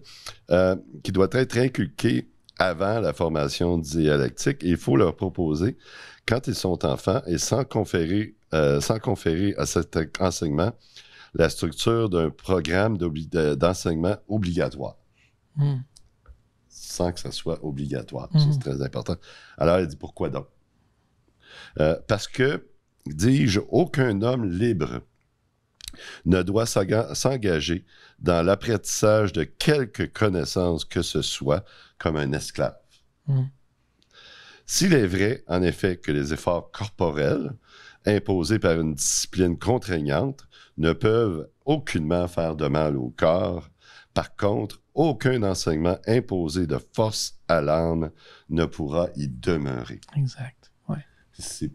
qui doit être inculqué avant la formation dialectique. il faut leur proposer, quand ils sont enfants, et sans conférer, euh, sans conférer à cet enseignement la structure d'un programme d'enseignement obligatoire. Hmm. Sans que ça soit obligatoire. Hmm. C'est très important. Alors, elle dit pourquoi donc? Euh, parce que, dis-je, aucun homme libre ne doit s'engager dans l'apprentissage de quelque connaissance que ce soit comme un esclave. Hmm. S'il est vrai, en effet, que les efforts corporels imposés par une discipline contraignante ne peuvent aucunement faire de mal au corps, par contre, aucun enseignement imposé de force à l'âme ne pourra y demeurer. Exact. Ouais.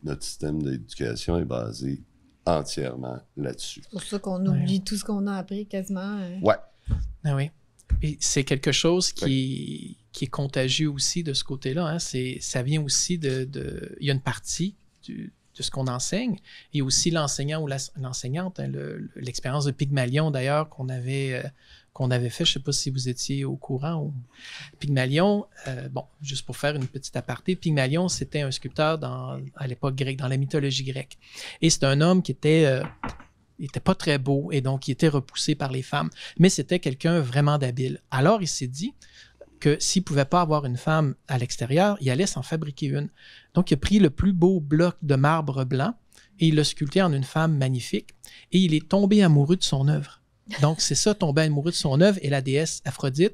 notre système d'éducation est basé entièrement là-dessus. C'est pour ça qu'on oublie tout ce qu'on a appris quasiment. Hein. Ouais. Ah oui. Et c'est quelque chose qui, qui, est contagieux aussi de ce côté-là. Hein. C'est, ça vient aussi de, de, Il y a une partie de ce qu'on enseigne et aussi l'enseignant ou l'enseignante, hein, l'expérience de Pygmalion d'ailleurs qu'on avait. Euh, qu'on avait fait. Je ne sais pas si vous étiez au courant. Pygmalion, euh, bon, juste pour faire une petite aparté, Pygmalion, c'était un sculpteur à l'époque grecque, dans la mythologie grecque. Et c'est un homme qui était, euh, était pas très beau et donc qui était repoussé par les femmes. Mais c'était quelqu'un vraiment d'habile. Alors il s'est dit que s'il pouvait pas avoir une femme à l'extérieur, il allait s'en fabriquer une. Donc il a pris le plus beau bloc de marbre blanc et il l'a sculpté en une femme magnifique et il est tombé amoureux de son œuvre. Donc, c'est ça, tomber amoureux de son œuvre. Et la déesse Aphrodite,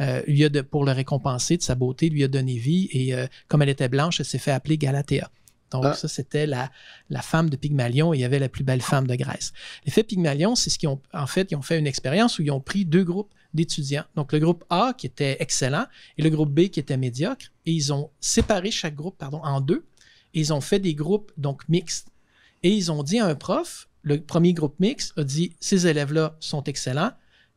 euh, lui a de, pour le récompenser de sa beauté, lui a donné vie. Et euh, comme elle était blanche, elle s'est fait appeler Galatea. Donc, ah. ça, c'était la, la, femme de Pygmalion et il y avait la plus belle femme de Grèce. L'effet Pygmalion, c'est ce qu'ils ont, en fait, ils ont fait une expérience où ils ont pris deux groupes d'étudiants. Donc, le groupe A qui était excellent et le groupe B qui était médiocre. Et ils ont séparé chaque groupe, pardon, en deux. Et ils ont fait des groupes, donc, mixtes. Et ils ont dit à un prof, le premier groupe mixte a dit ces élèves-là sont excellents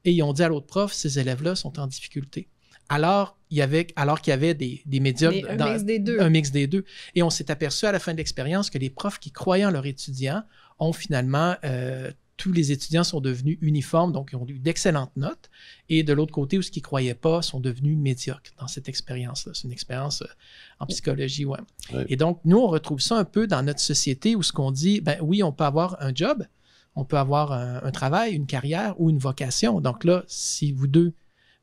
et ils ont dit à l'autre prof ces élèves-là sont en difficulté. Alors, il y avait, alors qu'il y avait des, des médias. un, mix des deux. un mix des deux. Et on s'est aperçu à la fin de l'expérience que les profs qui croyaient en leurs étudiants ont finalement euh, tous les étudiants sont devenus uniformes, donc ils ont eu d'excellentes notes. Et de l'autre côté, où qui qui ne croyaient pas, sont devenus médiocres dans cette expérience-là. C'est une expérience euh, en psychologie, ouais. Et donc, nous, on retrouve ça un peu dans notre société où ce qu'on dit, ben oui, on peut avoir un job, on peut avoir un, travail, une carrière ou une vocation. Donc là, si vous deux,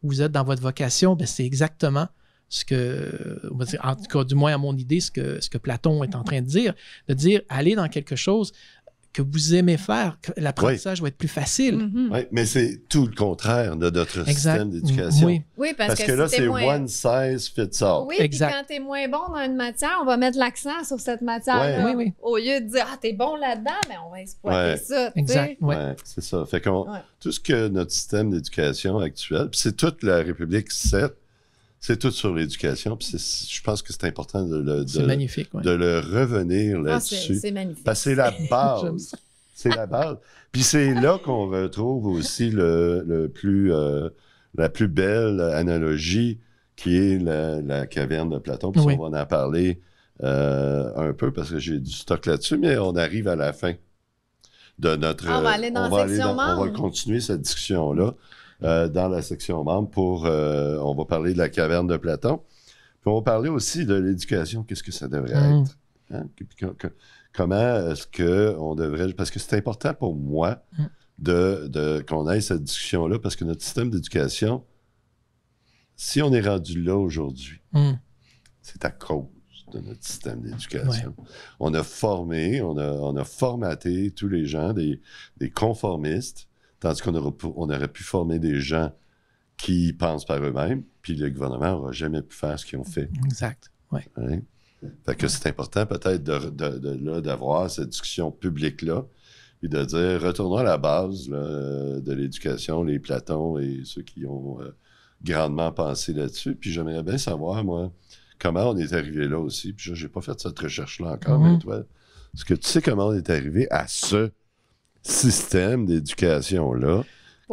vous êtes dans votre vocation, ben c'est exactement ce que, en tout cas, du moins à mon idée, ce que, ce que Platon est en train de dire, de dire, allez dans quelque chose que vous aimez faire, l'apprentissage va être plus facile. Mm-hmm. Oui, mais c'est tout le contraire de notre système mm, d'éducation. Oui. oui. parce, que, là, c'est one size fits all. Oui, exact. quand tu es moins bon dans une matière, on va mettre l'accent sur cette matière-là. Au lieu de dire, ah, t'es bon là-dedans, mais on va exploiter ça. Exact. Oui, c'est ça. Fait qu'on, tout ce que notre système d'éducation actuel, puis c'est toute la République 7, c'est tout sur l'éducation. Puis je pense que c'est important de le, de, de le revenir ah, là-dessus. c'est magnifique. c'est la base. c'est la base. Puis c'est là qu'on retrouve aussi le, plus, euh, la plus belle analogie qui est la, caverne de Platon. Puis on va en parler euh, un peu parce que j'ai du stock là-dessus, mais on arrive à la fin de notre. Ah, on va aller dans section On va continuer cette discussion-là. Euh, dans la section membre pour, euh, on va parler de la caverne de Platon. Puis on va parler aussi de l'éducation, qu'est-ce que ça devrait mm. être. Hein? comment est-ce qu'on devrait, parce que c'est important pour moi mm. de, qu'on ait cette discussion-là, parce que notre système d'éducation, si on est rendu là aujourd'hui, mm. c'est à cause de notre système d'éducation. On a formé, on a, formaté tous les gens, des conformistes, Tandis qu'on aurait, on aurait pu former des gens qui pensent par eux-mêmes, puis le gouvernement n'aura jamais pu faire ce qu'ils ont fait. Exact. Oui. Hein? Fait que c'est important peut-être de, d'avoir cette discussion publique-là et de dire retournons à la base de l'éducation, les Platons et ceux qui ont euh, grandement pensé là-dessus. Puis j'aimerais bien savoir, moi, comment on est arrivé là aussi. Puis je n'ai pas fait cette recherche-là encore, mm-hmm. mais toi, est-ce que tu sais comment on est arrivé à ce système d'éducation-là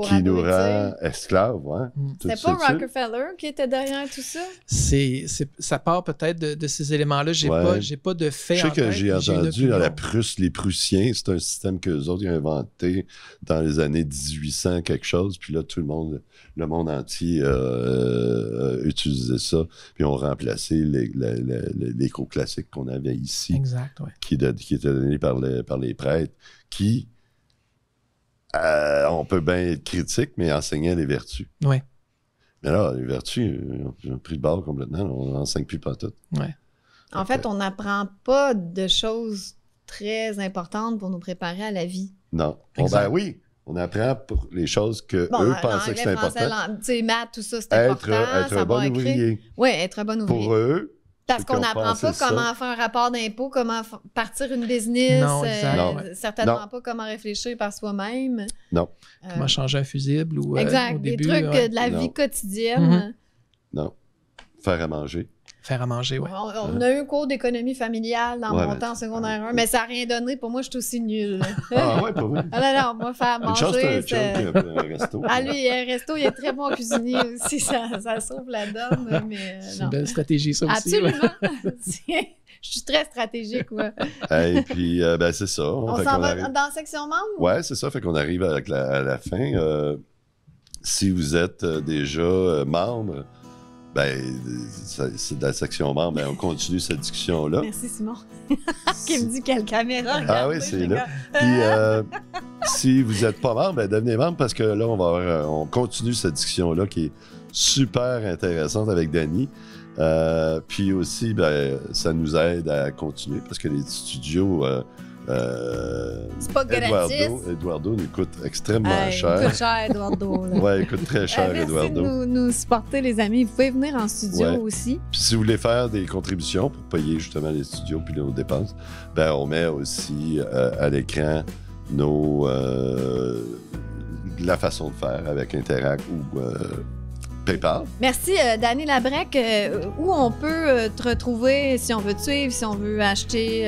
qui nous rend esclaves. Hein, C'est pas Rockefeller qui était derrière tout ça? C'est, ça part peut-être de, ces éléments-là. J'ai pas, j'ai pas de fait. Je sais que j'ai entendu dans la Prusse, les Prussiens, c'est un système que les autres ont inventé dans les années 1800 quelque chose. Puis là, tout le monde, le monde entier euh, euh utilisait ça. Puis on remplacé l'écho classique qu'on avait ici, exact, qui, était qui par, les par les prêtres, qui euh, on peut bien être critique, mais enseigner les vertus. Oui. Mais là, les vertus, euh, on a pris le bord complètement. On n'enseigne plus pas toutes. Oui. En fait, on n'apprend pas de choses très importantes pour nous préparer à la vie. Non. ben oui, on apprend pour les choses que eux pensaient que c'était important. Tu sais, maths, tout ça, c'était important. Être, un bon ouvrier. Oui, être un bon ouvrier. Pour eux, parce qu'on n'apprend pas comment faire un rapport d'impôt, comment partir une business, euh, certainement pas comment réfléchir par soi-même. Non. Euh, comment changer un fusible ou euh, exact, des trucs de la vie quotidienne. Mm-hmm. Non. Faire à manger. Faire à manger, ouais. On, euh. a eu un cours d'économie familiale dans mon temps secondaire 1, mais ça n'a rien donné. Pour moi, je suis aussi nul. ah ouais, pas vrai? Ah non, non, moi, faire à manger. Une un resto. Ah lui, il a un resto, il est très bon cuisinier aussi, ça, ça sauve la donne. Mais, euh, C'est une belle stratégie, ça aussi. Absolument. je suis très stratégique, moi. Et puis, euh, ben, c'est ça. Hein, on, s'en va dans la section membre? Oui, c'est ça. Fait qu'on arrive à la, fin. si vous êtes déjà membre, ben, c'est membre, mais ben, on continue cette discussion-là. Merci, Simon. Qui me dit quelle caméra. ah oui, c'est là. Puis, euh, euh, si vous n'êtes pas membre, ben, devenez membre parce que là, on, va avoir, euh, on continue cette discussion-là qui est super intéressante avec Danny. puis aussi, ben, ça nous aide à continuer parce que les studios, euh, c'est pas Eduardo, Eduardo nous coûte extrêmement cher. Il coûte cher, Eduardo. il coûte très cher, eh, Merci Eduardo. De nous, nous supporter, les amis. Vous pouvez venir en studio aussi. si vous voulez faire des contributions pour payer justement les studios puis nos dépenses, ben on met aussi euh, à l'écran nos euh, la façon de faire avec Interact ou PayPal. Merci, euh, Danny Labrec. Euh, où on peut euh, te retrouver si on veut te suivre, si on veut acheter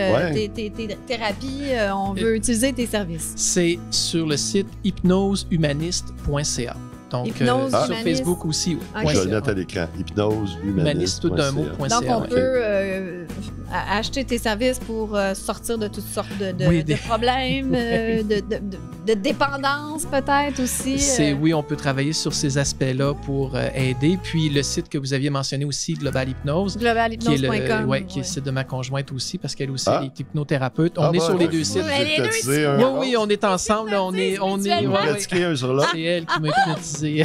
tes, thérapies, on veut utiliser tes services? C'est sur le site hypnosehumaniste.ca. Euh, sur Facebook aussi. Je le note à l'écran. Hypnose, humaniste. tout un mot. Donc, on peut euh, acheter tes services pour euh, sortir de toutes sortes de, problèmes, de, dépendance peut-être aussi. Oui, on peut travailler sur ces aspects-là pour aider. Puis le site que vous aviez mentionné aussi, Global Hypnose. GlobalHypnose.com. Qui, qui est le site de ma conjointe aussi, parce qu'elle aussi ah. est hypnothérapeute. Ah on est bah, sur les deux sites. Oui, oui, on est ensemble. On est. On est. C'est elle qui m'a hypnotisé c'est.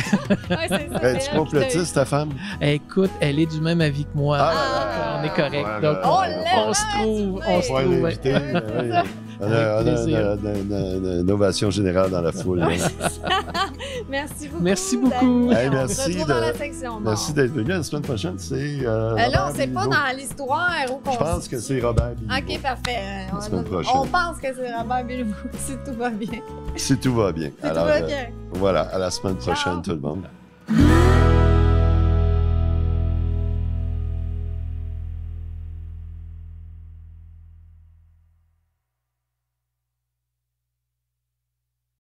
ben, tu complotises ta femme? Écoute, elle est du même avis que moi. Ah, on est correct. Donc, on se trouve. On se trouve. On a, une, ovation générale dans la foule. merci beaucoup. Merci beaucoup. Hey, merci dans la section merci d'être venu. La semaine prochaine, c'est. Euh, euh là, on ne sait pas dans l'histoire où Je pense que c'est Robert Bilbo. OK, parfait. La semaine prochaine. On pense que c'est Robert Bilbo, si tout va bien. Si tout va bien. Si tout va euh, bien. voilà, à la semaine prochaine, tout le monde.